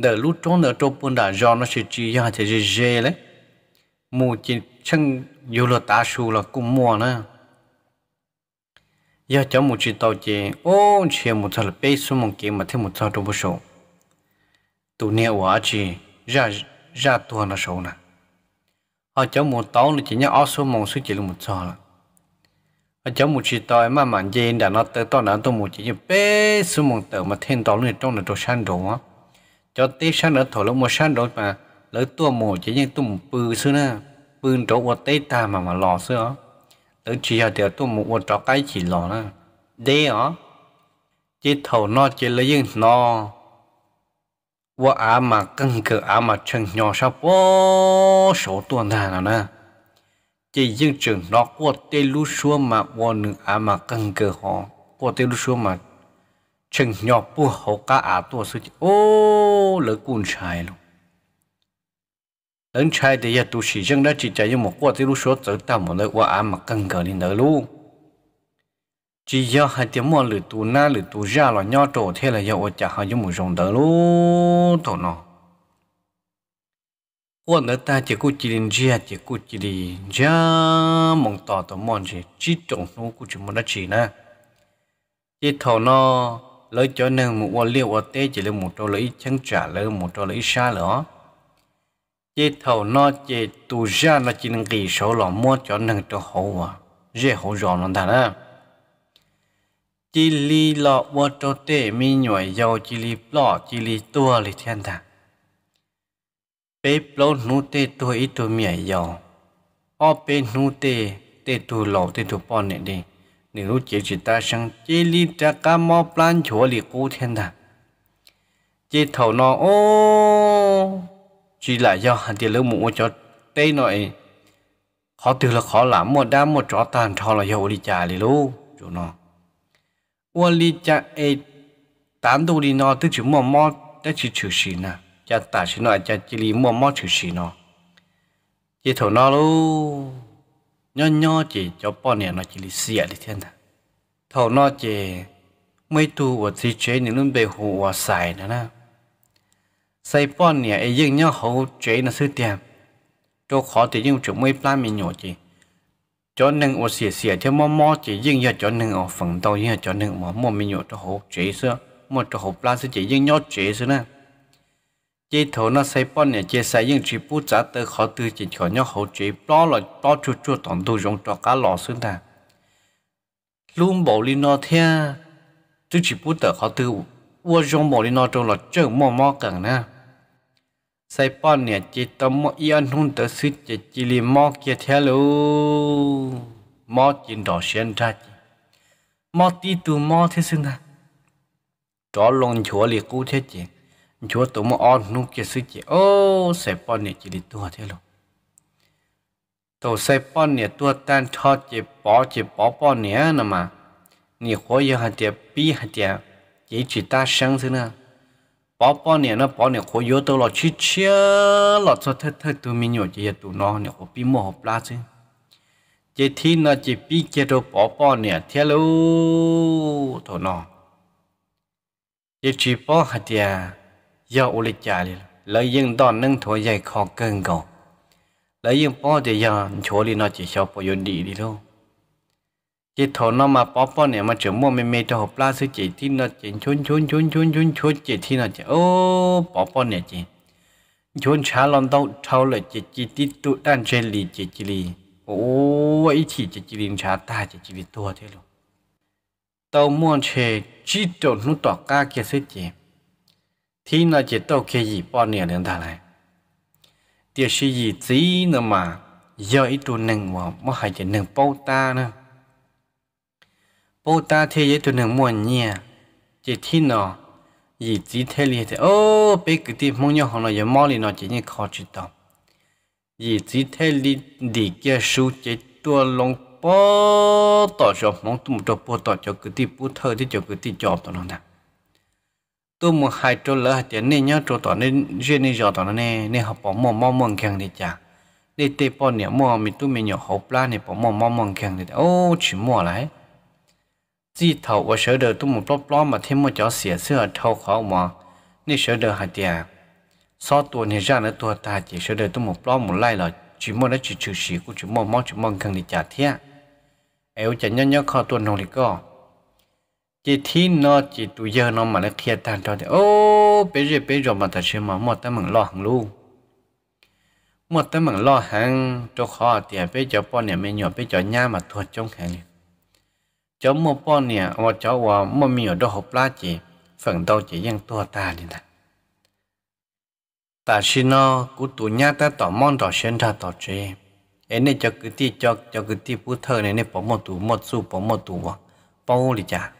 Speaker 1: đờ lúc trốn đờ trốn bún đã do nó sẽ chỉ ra thì dễ dễ đấy mù chỉ chân dù là ta su là cũng mua nữa giờ cháu một chỉ tàu chỉ ô chỉ một thằng bé số một kia mà thêm một thằng trong bộ số tụ nè quá chỉ ra ra tua nó số nè họ cháu một tàu là chỉ nhớ ở số một số chỉ là một thằng là họ cháu một chỉ tàu mà mạnh dây đã nó tới tàu nó tôi một chỉ như bé số một tàu mà thêm tàu này trong là đồ sang đồ á cho tí sáng nữa thổi lông một sáng rồi mà lấy tua mồ chỉ như tua một bự xưa nè bự chỗ của tây ta mà mà lò xưa ó lỡ chỉ là tiểu tua mồ của trọ cái chỉ lò nè đê ó chỉ thầu nó chỉ lấy những nó và á mà cưng cự á mà chân nhỏ sao bố số tuần thà nào nè chỉ những trường nó của tây lú xua mà vô nữ á mà cưng cự họ của tây lú xua mà chừng nhỏ bu hậu cá à tua sư ô lỡ cùn trái luôn lớn trái thì giờ tu sĩ dân đã chỉ chạy như một quả thì lúc số tới tao một nơi qua à mà căng cờ đi nữa luôn chỉ giờ hai tiếng mua lửa tu na lửa tu ra là nhau trổ thế là giờ ôi chả hai giống một rồng tới luôn thôi nọ. quan nữa ta chỉ cố chỉ đến gia chỉ cố chỉ đi gia mong tỏ tỏ mong gì chỉ trồng nó cố chỉ muốn đã chỉ na chỉ thôi nọ lấy cho nên một quả liệu ở tế chỉ là một trò lấy chân trả lấy một trò lấy xa nữa chế thầu nó chế tù ra nó chỉ nâng kỳ số lọ mua cho nên cho hậu à dễ hậu rõ nó thật á chỉ li lọ qua trò tế mi nhồi dầu chỉ li lọ chỉ li tua li thiên thật bé lọ nụ tế tua ít tua mẹ dầu ở bé nụ tế tê tua lọ tê tua bọn này đi 你如截止大声，这里这个毛 plan 球里古天的，这头呢哦，chỉ là do hành tiền lớn mua cho đây nội khó từ là khó làm một đám một chó tàn cho là dầu đi trả liền luôn chỗ nó ua đi trả ấy tám đô đi nó tức chữ mua mò tức chỉ li mua nó chỉ thầu nó luôn nhỏ nhỏ chỉ cho bọn này nó chỉ lì xìa đi thiên ta thầu nó chỉ mấy tu ở thị chế những lúc bề hồ ở xài nữa nè xây bọn này ấy dưng nhau hồ chế nó sư tiền cho khó thì nhưng chỗ mấy plan mình nhỏ chỉ cho nên ở xìa xìa theo mò mò chỉ dưng giờ cho nên ở phần đầu dưng cho nên mò mò mình nhỏ cho hậu chế xưa một cho hồ plan sư chỉ dưng nhau chế xưa nè chế thổ nó xây bọn nè chế xây những chỉ bút giá tới khó tư chỉ khó nhóc hậu chế đó là đó chú chú tổng tu dùng cho cá lò xương ta luôn bảo lý nó thế chú chỉ bút tới khó tư vua dùng bảo lý nó trong là chơi mò mò cần nè xây bọn nè chế tâm mò yên hôn tới sư chế chỉ lì mò kia thế lù mò chín đỏ xuyên ra mò tí tù mò thế xương ta đó lòng chúa lì cú thế chế chúa tụ mua on nu kia sư chị ô sẽ bọn nè chỉ đi tua thế luôn tổ sẽ bọn nè tua tan cho chị bỏ chị bỏ bọn nè nè mà nè khó yêu hạt tiệp bi hạt tiệp chỉ chỉ ta sáng thế nè bỏ bọn nè nó bỏ nè khó yêu tao lo chi chia lo cho thật thật tụi mình nhỏ chị tụi nó nè khó bi mua hộp lá chứ chị thi nó chị bi chị đồ bỏ bọn nè thế luôn tụi nó chị chỉ bỏ hạt tiệp ยาอุลิจาลิแล้วยิ่งตอนนึ่งถั่วใหญ่ขอเกินก่อแล้วยิ่งป้อจะยาโชลีนาจะชอบปยดีดีูกจิตถอนมาป้อป้อเนี่ย มาเจอมั่วเมเมจะหอบปลาซื้อจิตที่นาจะชุนชุนชุนชุนชุนชุนจิตที่นาจะโอ้ป้อป้อเนี่ยจิชุนช้าลอนเต้าเท่าเลยจิตจิตติตุด้านเชลีจิตจิลี โอ้ไอทีจิตจิลินช้าตาจิตจิลีตัวเท่าลูเต้าม่วนเชจิตโดนนุตอกก้าเกียซื้อจิต thì nó chỉ đâu kia gì bỏ nè đến ta lại tiếc suy gì tí nữa mà giờ ít tu nâng mà mà hay chỉ nâng bao ta nữa bao ta thì giờ tu nâng muôn nhẹ chỉ thi nó gì chỉ thế liền thì ô bây cái tí mong nhau hàng là giờ mò liền nó chỉ như khó chịu tao gì chỉ thế liền đi kia số chỉ tua lông bao tao cho mong tu một chỗ bao tao cho cái tí bao thơ thì cho cái tí chọc tao nó nè tôi một hai chỗ lỡ hạt tiền nên nhớ chỗ tỏ nên riêng nên giờ tỏ nè nên học bỏ mồm mồm mồm khang đi cha, nên tê bỏ nhẹ mồm mình tôi mình nhỏ hộp la nên bỏ mồm mồm mồm kẹng thì ô chỉ mồm lại chỉ thầu và sửa đời tôi một lóp lóp mà thêm một chó sửa sửa thâu khó mà nên sửa đời hạt tiền sau tuần này ra nữa tôi ta chỉ sợ đời tôi một lóp một lai là chỉ mồm nó chỉ trừ xỉ của chỉ mồm mồm chỉ mồm đi cha thiệt, ai éo chả nhớ nhớ khó tuần không thì có chỉ thi nó chỉ tu giờ nó mà nó kia tan cho thì ô bây giờ bây giờ mà ta xem mà một tấm mừng lo hàng luôn một tấm mừng lo hàng cho khó thì bây giờ bọn này mình nhỏ bây giờ nhà mà thuộc trong hàng này cháu một bọn này và cháu và một mình ở đó hộp lá chỉ phần đầu chỉ riêng tua ta đi nè ta xin nó cú tu nhà ta tỏ mong tỏ xuyên ra tỏ chế em này cho cái ti cho cho cái ti bút thơ này này bỏ một tủ một xu bỏ một tủ bỏ bao lì chả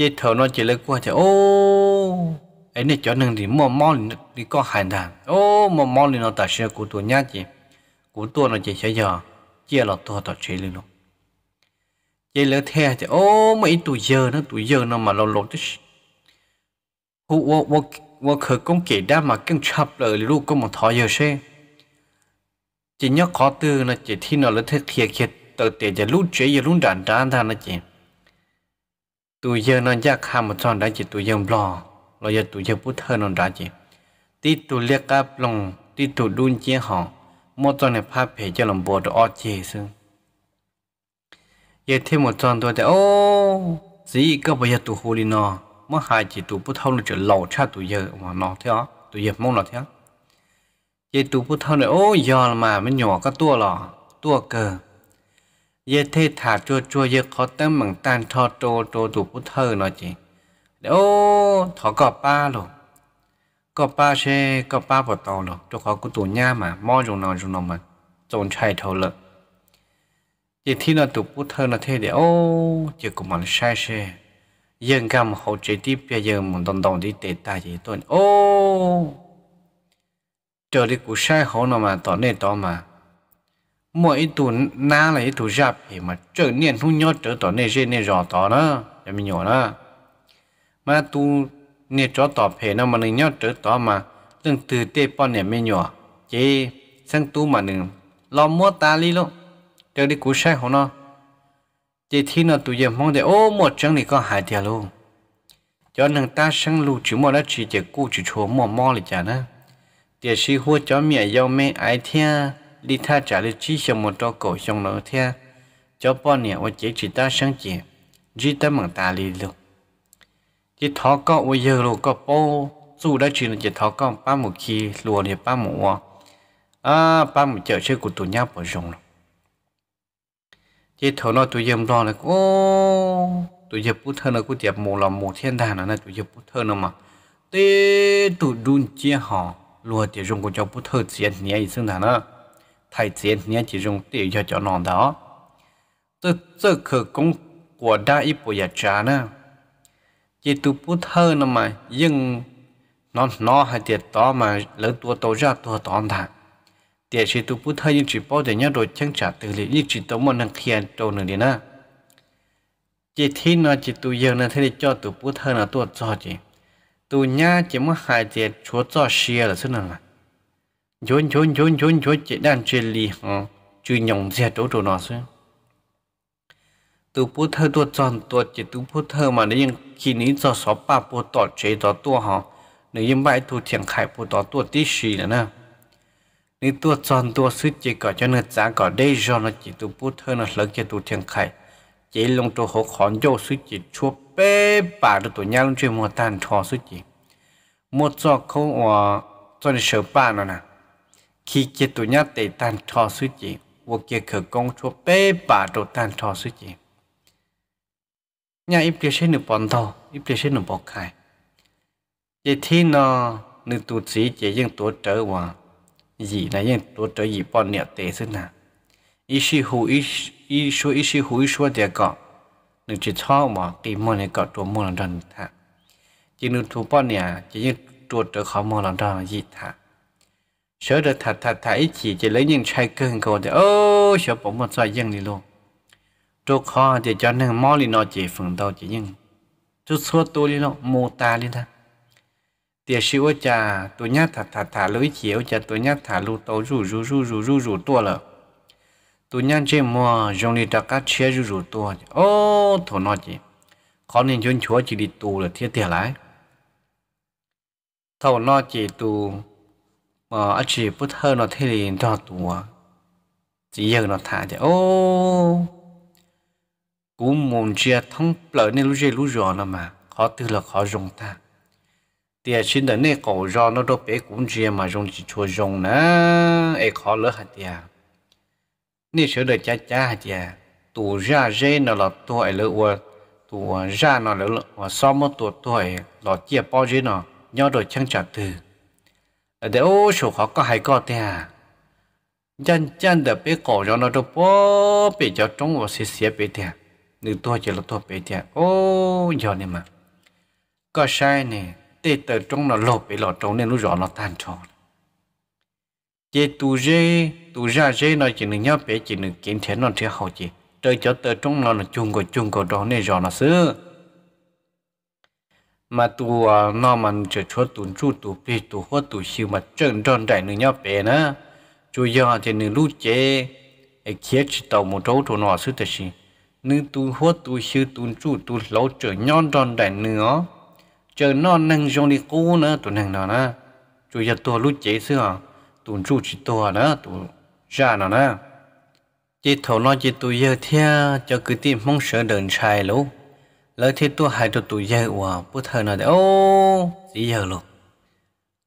Speaker 1: chỉ thở nó chỉ lấy qua thì ô ấy này cho nên thì mò mò thì có hài đàn ô mò mò thì nó ta sẽ của tôi nhá chị của tôi nó chỉ sẽ giờ chia là tôi ta chỉ luôn chỉ lấy theo thì ô mấy tuổi giờ nó tuổi giờ nó mà lâu lâu tức hu wo wo wo khởi công kể đã mà kinh chập lời lúc có một thọ giờ xe chỉ nhớ khó tư là chỉ thi nó là thế thiệt thiệt tự tiền giờ lúc chế giờ lúc đàn đàn thà nó chỉ ตัวเยอนอนยากข้ามจอนได้จิตตัวเยอบลอเราจะตัวเยอพุทเธอนอนได้จิตที่ตัวเรียกกับลงที่ตัวดุนเจียหองมดจอนในภาพเพจจะลำบดออเจซึ่งเยที่หมดจอนตัวแต่โอ้สีก็ไปยตัวฮูลินอเมื่อหายจิตตัวพุทเธอเราจะเหล่าชาตัวเยอมานอเถอะตัวเยอมองนรอเถอะเยตัวพุทเธอเนี่ยโอ้ยอมมาไม่หยอกก็ตัวห่อตัวเกอ ye thế thả chua chua ye khó tâm bằng tan cho trô trô đủ bút thơ nó chị đéo thọ cọ ba lô cọ ba xe cọ ba bỏ tàu lô cho khó cũng tù nha mà mò dùng nào dùng nào mà trốn chạy thầu lợ ye thế nó đủ bút thơ nó thế đéo chỉ cũng mà sai xe yên cam hậu chế tiếp bây giờ muốn đồng đồng đi tệ ta gì tôi ô chờ đi cũng sai hậu nó mà này tỏ mà mỗi tù na là tù giáp thì mà trở nên hung nhót trở tỏ nề dê nề rõ tỏ nữa để mình nhỏ nữa mà tu nề chó tỏ phê nó mà nề nhót trở tỏ mà đừng từ tế bọn nề mình nhỏ chứ sang tu mà đừng lo mua ta li luôn trở đi cú sai hổ nó chỉ thi nó tu giờ mong để ô một chân thì có hại thiệt luôn cho nên ta sang lù chữ mò đó chỉ chỉ cú chỉ chùa mò mò lại chả nữa để sư hua cho mẹ yêu mẹ ai thea đi tha trả lý chi xong một trò cổ xong nó theo cho bọn nè và chế chỉ ta sáng chỉ chỉ ta mảng ta lý lực chỉ thó có và giờ lô có bố dù đã chỉ là chỉ thó có ba một khi lùa thì ba một hoa à ba một chợ chơi của tụi nhau bỏ rồng rồi chỉ thó nó tụi em lo là ô tụi em bút thơ nó cũng tiệp một lòng một thiên đàng là tụi em bút thơ nó mà tê tụi đun chia họ lùa thì dùng của cháu bút thơ diễn nhẹ ý xương thằng đó thay tiền, 太监年纪中对要叫难道？这这可公国大一步也渣呢，也都不透了嘛，硬 nó nó hay tiệt đó mà lớn tua tàu ra tua tòn thà tiệt chỉ tu bút thay nhưng chỉ bao để nhớ rồi chẳng trả từ liền nhưng chỉ tống một năng khiên trâu nữa đi na chỉ thi nó chỉ tu yêu nó thế cho tu bút thay là tua cho chỉ tu nhá chỉ muốn hai tiệt chúa cho xia là thế nào chốn chốn chốn chốn chốn chị đang chơi li hả chui nhồng xe chỗ chỗ nào xem tu bố thơ tu chọn tu chỉ tu bố thơ mà nếu như khi nãy cho sáu ba bố tọt chế tỏ tu hả nếu như bãi tu thiện khai bố tỏ tu tí xì nữa nè nếu tu chọn tu suy chỉ có cho nên giá có đây do nó chỉ tu bố thơ nó lớn cho tu thiện khai chỉ lòng tu học khó dâu suy chỉ chua bê bà được tu nhau chơi mua tàn thọ suy chỉ một giọt không hòa ờ, cho nên sợ ba nó nè khi chế tụ nhá tệ tàn trò sư chị vô kia khởi công chúa bê bà đồ tàn trò sư chị nhà ít biết sẽ nửa bọn thầu ít biết sẽ nửa bọc khai chế thi nó nửa tụ sĩ chế dân tổ trở hòa gì này dân tổ trở gì bọn nhẹ tệ thế nào ý sư hù ý ít số ý sư hù ít số để có nửa chỉ cho mà cái món này có tổ món là đơn thà chỉ nửa tụ bọn nhẹ chỉ dân tổ trở khó món lòng đơn gì thà sợ được thật thật thật ít chỉ chỉ lấy những chai cơn cầu thì ô sợ bỗng một xoay dân đi luôn chỗ khó thì cho nên mò đi nó chỉ phần đầu chỉ nhưng chỗ số tôi đi nó mô ta đi ta tiệt sĩ ô cha tôi nhát thật thật thật lưỡi chỉ ô cha tôi nhát thả lu tàu rủ rủ rủ rủ rủ rủ tua lợ tôi nhát chơi mò dùng đi đặt cá chia rủ rủ tua ô thổ nó chỉ khó nên chốn chúa chỉ đi tù là thiết tiền lại. thầu nó chỉ tù mà ở chỉ bút thơ nó thế liền cho tù chỉ giờ nó thả thì ô cũng muốn chia thông lợi nên lúc gì lúc rồi nó mà khó tư là khó dùng ta tiền xin đến này cổ do nó đâu bé cũng chia mà dùng chỉ chua dùng nữa ấy khó lỡ hạt tiền nên sửa đời cha cha hạt tiền tù ra dê nó là tuổi lỡ qua tù ra nó lỡ qua so một tuổi tuổi là chia bao dê nó nhau đổi chăng trả thừa. Ờ, để ô số khó có hay có thế à chân chân để bé cổ cho nó đâu bố bé cho trống vào xì xì bé thế nữ tôi chỉ là tôi bé thế à? ô giờ này mà có sai này tê tờ trống nó lột bé lột trống nên nó rõ nó tan tròn chế tu dê tu ra dê nó chỉ nên nhớ bé chỉ nên kiến thế nó theo hậu chỉ trời cho tờ trống nó là chung của chung của đó nên rõ nó xưa mà tụ nó mà chờ cho tụ chú tụ bị tụ hoa tụ siêu mà trơn tròn đại nữa nhóc bé nữa chú giờ thì nữ lú chế ai kia chỉ tàu một chỗ chỗ nọ sư thế gì nữ tu hoa tu sư tu chú tu lâu chơi nhon tròn đại nữa chơi nó nâng trong đi cú nữa tụ nâng đó nữa chú giờ tụ lú chế xưa, à tụ chỉ tụ à nữa tụ ra nó nữa chỉ thầu nó chỉ tụ giờ theo cho cứ tìm mong sợ đợn trai luôn lời thì tôi hãy được tụi giờ của bữa thời nào để ô chỉ giờ luôn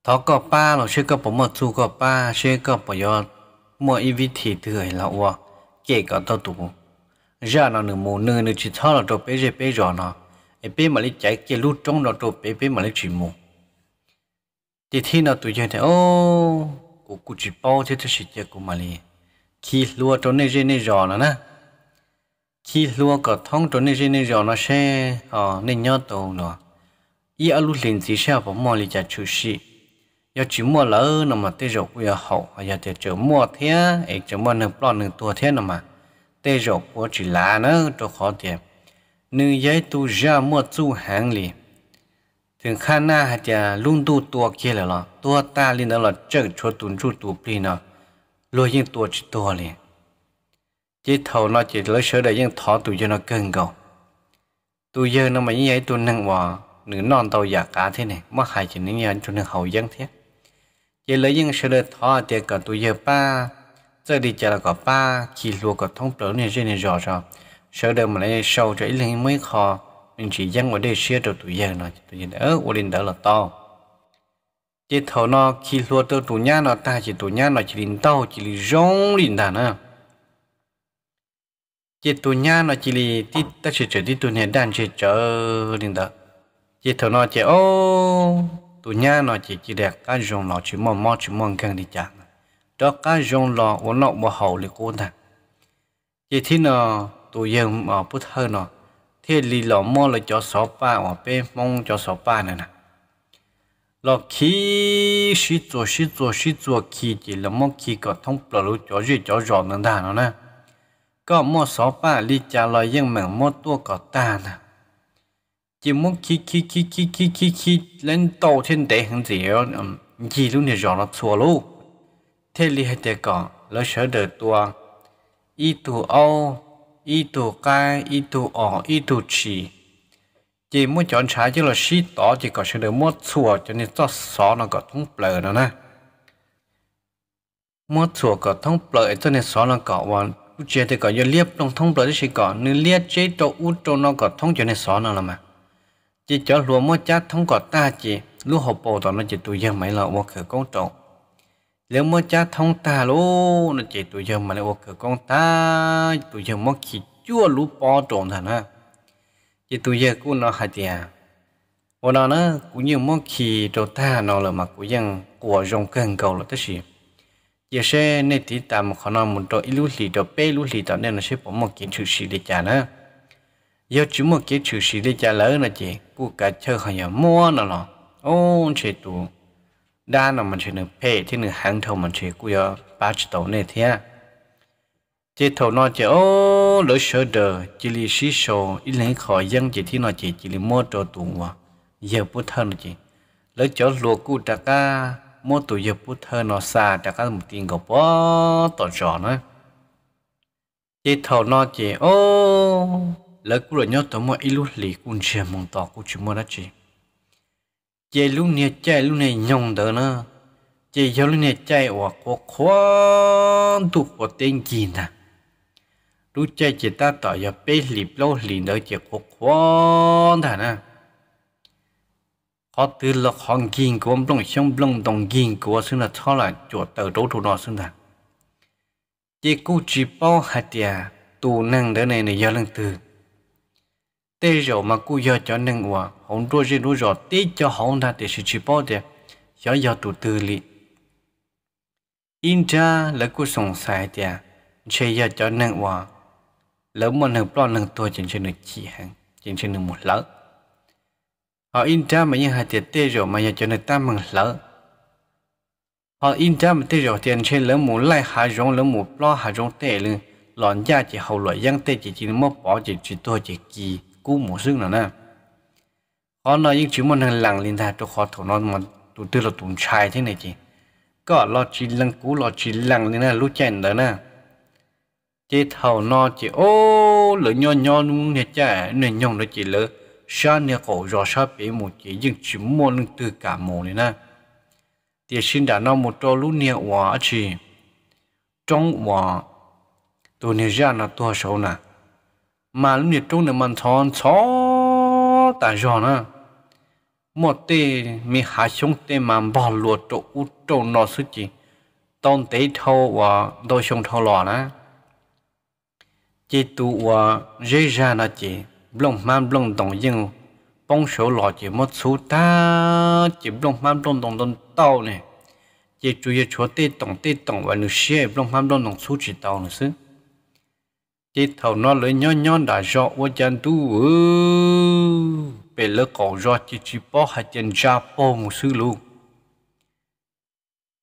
Speaker 1: thọ có ba là sẽ có bốn một chú có ba sẽ có bao giờ mua ít vị thì thừa là ủa kể cả tao tụ ra nó nửa mù nửa nửa chỉ thọ là trộn bé rồi bé rồi nó em bé mà lấy chạy kia lút trong đó trộn bé bé mà lấy chỉ mù thì khi nào tụi giờ thì ô cụ cụ chỉ bao thế thì sẽ chơi của mà liền khi lúa trong này dễ này rồi nó nè khi lúa có thông trốn nên nên rõ nó sẽ ờ nên nhớ tổ nó ý ở lúc Linh gì sẽ bỏ mò lì chả chú sĩ giờ chỉ mua lỡ nó mà tê rộng vừa giờ hậu giờ tê chở mua thế ấy chở mua nửa plon nửa tua thế nó mà tê rộng của chỉ là nó cho khó tiền nữ giấy tu ra mua chu hàng lì thường khả na hạt giờ luôn tu tua kia là lo tua ta lên đó là chở cho tuần chu tu pli nó lôi những tua chỉ tua liền chỉ thầu nó chỉ lấy sửa để những thọ tụi giờ nó cần cầu tụi giờ nó mà như vậy tụi nâng hòa nữ non tàu giả cả thế này mất hại chỉ những nhân tụi nâng hậu dân thế chỉ lấy những sửa để thọ tiền cả tụi giờ ba giờ đi chợ là có ba chỉ lúa có thông trở này trên này rõ rồi sửa để mà lấy sâu cho ít lên mới khó mình chỉ dân ở đây sửa cho tụi giờ nó tụi giờ ở ở đây đỡ là to chỉ thầu nó khi lúa tụi tụi nhà nó ta chỉ tụi nhà nó chỉ lên tàu chỉ lên rong lên đàn à chị tu nhà nó chỉ li tí ta chỉ chơi đi tu nhà đàn chơi chơi linh đó chị thầu nó chơi ô tu nhà nó chỉ chỉ đẹp cá rồng nó chỉ mò mò chỉ mò gần đi chả đó cá rồng nó uốn nó bò hậu li cô ta chị thì nó tu yên mà bút hơi nó thì li lọ mò là cho sáu ba ở bên mong cho sáu ba này nè lọ khí sĩ chỗ sĩ chỗ sĩ chỗ khí chỉ là mong khí có thông bờ lũ cho gì cho rõ nên ta nó nè ก็มอสอป้าลีจาลอยยังเหมือนมอตัวก่อตานะจิมกคิคิคิคิคิคิคิเล่นโตเช่นเด็กหันเสียวยีลูกเนี่ยยอมรับสัวลูกเทลีให้เด็กก่อนแล้วเชิดเดินตัวอีตัวเอาอีตัวกายอีตัวออกอีตัวฉีจีมุ่งจอนใช้จีเราชีต่อจีก็เชิดเดินมดสัวจนนี่จอดสอนก็ต้องเปลือยนะนะมดสัวก็ต้องเปลือยจนนี่สอนก็วัน u chế thì có giờ liếp trong thông bờ thì có nên liếp chế cho út cho nó có thông cho nên xóa nó là mà chỉ cho lúa mua cha thông có ta chỉ lúa hộp bồ đó nó chỉ tụi dân mấy là một khởi công trọng nếu mua cha thông ta lô nó chỉ tụi dân mà là một khởi công ta tụi dân mất chỉ chua lúa bò trộn thằng ha chỉ tụi dân cũng nó hay tiền và nó nó cũng như mất chỉ cho ta nó là mà cũng dân của rong cần cầu là tất nhiên giờ sẽ nên thì ta một khả năng muốn đôi lúc lì độ bé lúc lì độ nên nó sẽ bỏ một kiến trừ sĩ để trả nữa giờ chỉ một kiến trừ sĩ để trả lỡ là chị cụ cả chơi không nhớ mua nó lo ôn chế tụ đa nó mình chế được phe thì được hàng thầu mình chế cụ giờ ba chữ đầu này thế chế thầu nó chị ô lỡ sợ đờ chị lì sĩ sổ ít lấy khỏi dân chị thì nó chị chị lì mua đồ tụ mà giờ bút thân chị lỡ chỗ luộc cụ đặt ca mua tủ dập bút thơ nó xa đã có một tiền gọc bó tỏ trò nữa chị thầu nó chị ô lỡ cú rồi nhớ tớ mua ít lúc lì cũng chưa mong tỏ cú chưa mua đó chị chị lúc này chạy lúc này nhông đỡ nữa chị giờ lúc này chạy ở có khó tụ khó tên gì nà, lúc chạy chị ta tỏ giờ bê lì lâu lì đỡ chị khó khó thà nà họ từ là hòn kinh cố ông long xong long đồng kinh cố xưng là cho là chỗ tự đấu thủ nó xưng là chỉ cú chỉ bao hạt địa tù năng đỡ này này do lần từ tê rồi mà cú do cho năng hòa hồng đua riêng đua rồi tê cho hồng ra để sự chỉ bao địa do do tù từ lý in ra là cú sống sai địa chỉ do cho năng hòa lỡ một lần bao lần tôi chỉ trên được chỉ hàng chỉ trên được một lỡ họ in ra mà những hạt tiền tê rồi mà nhà cho người ta mừng lỡ họ in ra mà tê rồi tiền trên lớn muốn lại hạ rong lớn muốn lo hạ rong tê lên lọn da chỉ hậu loại giang tê chỉ chỉ nó bỏ chỉ chỉ tôi chỉ kỳ cú một xương nữa nè họ nói những chữ mà hàng lặng lên ra cho họ thổ nó mà tụi tư là tụi trai thế này chị có lo chỉ lăng cú lo chỉ lăng lên là lúc chèn đó nè chị thầu nó chỉ ô lỡ nhon nhon luôn nè cha nè nhong nó chỉ lỡ xa nè khổ rõ xa bế một chế dừng chỉ mua lưng từ cả mồ này nè. Thì xin đã nói một trò lũ nè hòa chỉ. Trong hòa, tôi nè ra là tôi sâu nè. Mà lúc nè trong nè màn thon xó tà rõ nè. Một tê mi hạ xuống tê mà bỏ lùa chỗ út chỗ nó sức chỉ. Tôn tế thâu và đôi sông thâu lò nè. Chị tụ và dây ra nà chị blong man blong dong yin bong số lọ chỉ mất số ta chỉ blong man blong dong dong tao này chỉ chú ý chỗ tê dong tê dong và nữ sĩ blong man blong dong số chỉ tao nữa chứ chỉ thầu nó lấy nhon nhon đã rõ vô chân tu bề lỡ cổ rõ chỉ chỉ bỏ hai chân ra bỏ một sư luôn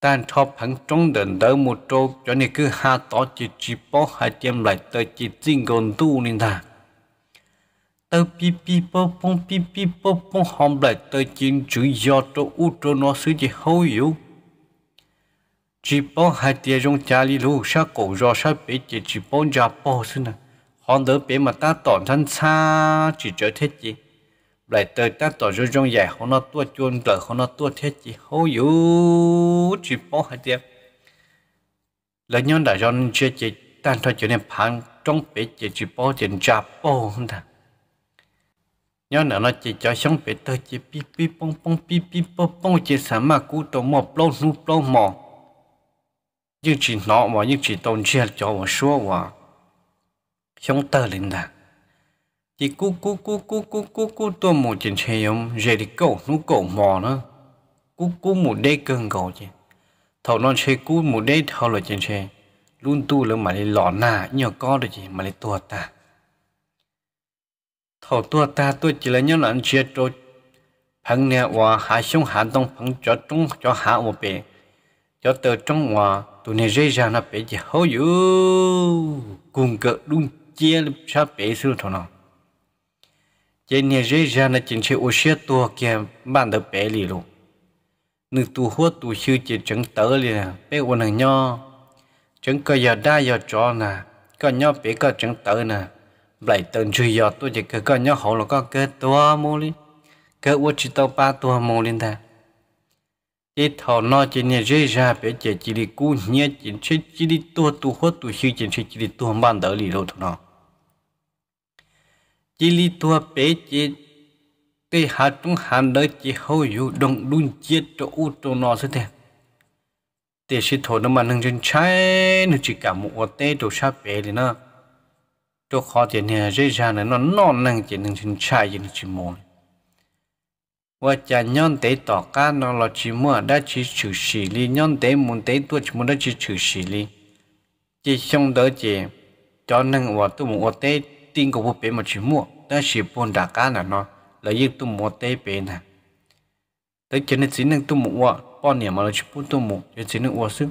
Speaker 1: tan thọ phẳng trong đền đỡ một trâu cho nên cứ ha tỏ chỉ chỉ bỏ hai chân lại tới chỉ riêng còn tu nên thà tơ pi pi po pong pi pi po pong hòm lại tơ chín chữ do cho u cho nó sứ chỉ hâu yếu chỉ po hai tia trong cha li lu sa cổ do sa bể chỉ chỉ po già po sứ nè hòn đỡ bể mà ta tỏn thân xa chỉ trở thế chỉ lại tơ ta tỏ cho trong dài họ nó tua chuôn tờ họ nó tua thế chỉ hâu yếu chỉ po hai tia lấy nhon đã cho nên chơi chỉ tan thôi cho nên phang trong bể chỉ chỉ po tiền già po hơn nhớ nữa nó chỉ cho xong bị tơ chỉ pi pi bông bông pi pi bông bông chỉ sắm mà cú tổ mò lâu nu lâu mò nhưng chỉ nọ mà nhưng chỉ tồn chia cho mà xua mà xong tơ lên đà chỉ cú cú cú cú cú cú cú tổ mò chỉ chơi ông dễ đi cầu nu cầu mò nữa cú cú một đế cơn cầu chứ thầu nó chơi cú một đế thầu là chỉ chơi luôn tu là mà đi lọ nà nhờ có được gì mà đi tuột ta à thổ tua ta tôi chỉ là những lần chia trôi phẳng nè và hạ xuống hạ đông phẳng cho trung cho hạ một bề cho tờ trung hòa tụi này dây ra nó bể chỉ hấu dữ cùng cỡ đúng chia lúc sao bể xưa thôi nào chế này dây ra nó chính sự ô xe tua kia bạn đỡ bể lì luôn nữ tu hốt tu sư chỉ chẳng tớ liền nè bé quần hàng nho chẳng giờ đa giờ cho nè có nhau bé có chẳng tớ nè lại tận truy giờ tôi chỉ cứ có nhớ hậu là có cái tua mô li cơ uất chỉ tao ba tua mô lên ta ít thọ nó chỉ nhớ dễ ra bé chỉ chỉ đi cú nhớ chỉ chỉ chỉ đi tua tu hết tu siêu chỉ chỉ chỉ đi tua bàn đỡ lì rồi thằng nó chỉ đi tua bé chỉ tê hạ trung hàn đỡ chỉ hậu dụ đồng đun chết cho u cho nó sẽ thế tê sĩ thọ nó mà nâng chân trái nó chỉ cả một tê đồ sa bé thì nó cho họ tiền nhà dễ dàng nó non năng chỉ năng sinh trai chỉ năng chỉ mồm và cha nhon tế tỏ ca nó là chỉ mua đã chỉ chữ xử li nhon tế muốn tế tuột chỉ muốn đã chỉ chữ xử li chỉ xong đó chỉ cho năng và tu muốn tế tin của bố bé mà chỉ mua đã chỉ buồn đã ca là nó là yêu tu muốn tế bé nè tới chỉ nên chỉ năng tu muốn và bao nhiêu mà là chỉ buồn tu muốn chỉ năng và sức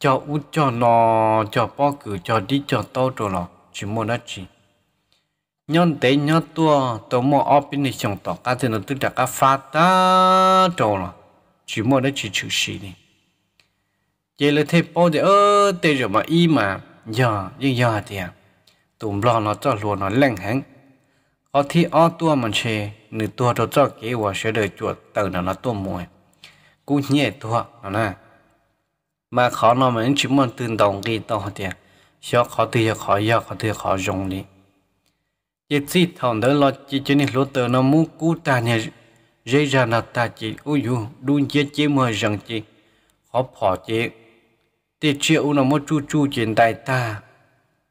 Speaker 1: cho út cho nó cho bao cử cho đi cho tao rồi nó chỉ mua nó chỉ nhân tế nhớ tua tổ mô ở bên này chồng tỏ cá thì nó tức là cá phát ta trâu nó chỉ mua nó chỉ chữ xì đi Giờ là thấy bao giờ ơ tê rồi mà y mà giờ nhưng giờ thì à tụm lo nó cho lùa nó lạnh hẳn có thi ở tua mình chê nửa tua đó cho kế hoa sẽ đợi chuột từ nó nó tua mùi cú nhẹ tua nó nè mà khó nó mình chỉ muốn tương đồng cái to thì dùng 小考对小考要考对考容易。chỉ chỉ thằng đó là chỉ cho nên lỗ tờ nó muốn cú ta nè dễ ra là ta chỉ ôi dù đun chết chế mờ rằng chỉ khó bỏ chế tê triệu nó muốn chu chu chuyện đại ta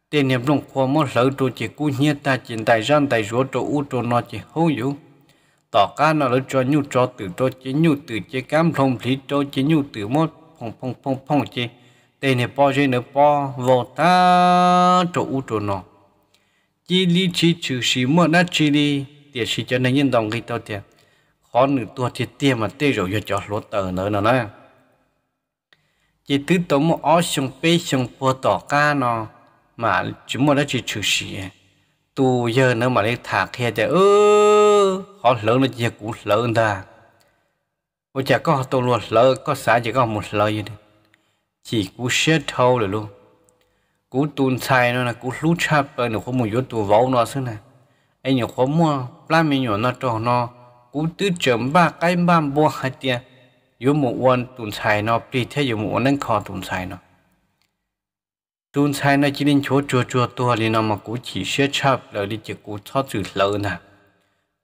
Speaker 1: tê niệm trong khoa muốn lỡ trụ chỉ cú nhé ta chuyện đại gian đại rúa trụ u trụ nó chỉ hô dù tỏ cá nó lỡ cho nhu cho từ cho chỉ nhu từ chế cam thông lý cho chỉ nhu từ mất phong phong phong phong chế tên nè bỏ rơi nè bỏ vô ta chỗ u chỗ nọ chỉ lý chỉ chữ chỉ mua nát chỉ đi tiền chỉ cho nên nhân đồng cái tao tiền khó nửa tua thì tiền mà tê rồi giờ cho lỗ tờ nữa nè nè chỉ thứ tổng một ó xong bê xong bùa tỏ ca nọ mà chỉ mua nát chỉ chữ chỉ e. tu giờ nữa mà lấy thả kia thì ơ khó lớn nó chỉ cũng lớn ta bây giờ có tôi luôn lớn có xã chỉ có một lời gì đi chỉ cú xét thâu rồi luôn cú tuôn sai nó là cú lút chắp rồi ờ, nó không một yếu tù vấu nó xứ này anh nhỏ khó mua lá mình nhỏ nó trò nó cú tứ chấm ba cái ba bò hai tia yếu một quan tuôn sai nó bị thế yếu một quan đang khó tuôn sai nó tuôn sai nó chỉ nên chỗ chua chua tua thì nó mà cú chỉ xét chắp rồi đi chỉ cú thoát từ lỡ nè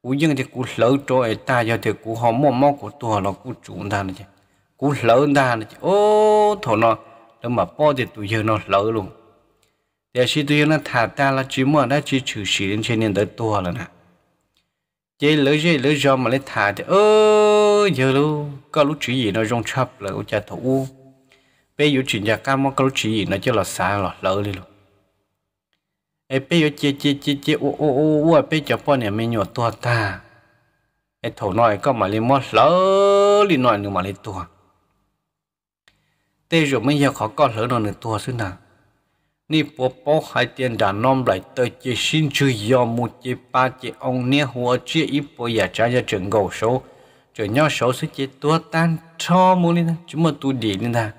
Speaker 1: cú dân thì cú lỡ chỗ ấy ta giờ thì cú họ mua móc của tua nó cú chủ ta này chứ cú lỡ ta nó ô thổ nó đâu mà bỏ thì tụi giờ nó lỡ luôn để khi tụi giờ nó thả ta là chỉ mua đã chỉ trừ xì đến trên nền tới tua là nè chế lỡ chế lỡ do mà lấy thả thì ô giờ luôn có lúc chỉ gì nó rong chập là cũng chả thủ bây giờ chuyện gia ca món có lúc chỉ gì nó chỉ là xa là lỡ đi luôn ấy bây giờ chế chế chế chế ô ô ô ô bây giờ bọn này mình nhỏ tua ta ấy thổ nói có mà lấy món lỡ đi nói nữa mà lấy tua tê rồi mới giờ khó có lỡ nó nữa tua xứ nào ni bố bố hai tiền đã nom lại tới chỉ xin chữ do một chỉ ba chỉ ông nè hùa chỉ y bố giả trả cho trường gầu số trở nhau số sẽ chỉ tua tan cho mua lên chúng mà tu đi lên ta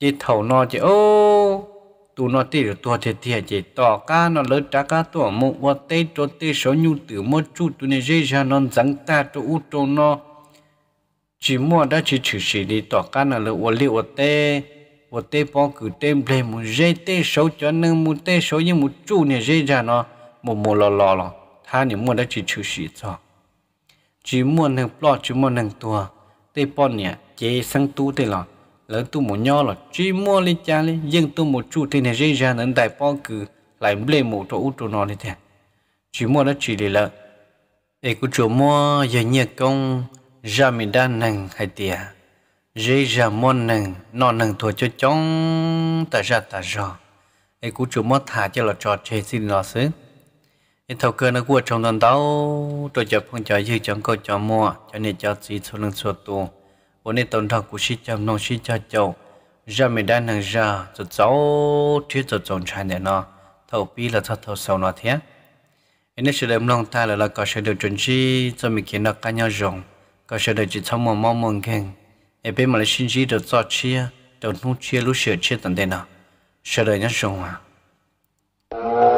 Speaker 1: chỉ thầu nó chỉ ô tu nó tê rồi tua thiệt thiệt chỉ tỏ ca nó lớn trả ca tua một qua tê cho tê số nhu tử một chút tu này dễ ra non rắn ta cho u cho nó chỉ mua đã chỉ chữ sĩ đi tỏ cá là lựa li ô tê ô tê bỏ cử tên lề một dây tê xấu cho nên một tê xấu như một chú này dây ra nó một mùa lò lò lò tha thì mua đã chỉ chữ sĩ cho chỉ mua nâng bỏ chỉ mua nâng tua tê bỏ nè chế sang tu tê lò lỡ tu một nho lò, chỉ mua lên cha lên nhưng tu một chú tê này dây ra nên đại bỏ cử lại lề một chỗ út chỗ nó đi thế chỉ mua đã chỉ để lợ để cứ chỗ mua giờ nhiệt công ra mình đa nằng hay tìa dễ ra môn nằng nọ nằng thua cho chóng ta ra ta rõ ấy cú chủ mất thả cho là trò chơi xin nó xứ ấy thầu cơ nó qua trong đòn đau tôi chập phong trò dư chọn câu chọn mua cho nên cho gì số lượng số tu vốn nên tổn thọ của sĩ chăm nông sĩ cho chậu ra mình đa nằng ra rồi cháu thiết cho chồng trai để nó thầu pi là thầu thầu sau nó thế nên sự đệm lòng ta là là có sự được chuẩn chi cho mình kiến được cá nhau rộng có sợ đời chỉ thông mong mong mong khen ở bên mà lại xin gì được cho chia được nuôi chia lúc sửa chia tận thế nào sợ đời nhá sùng à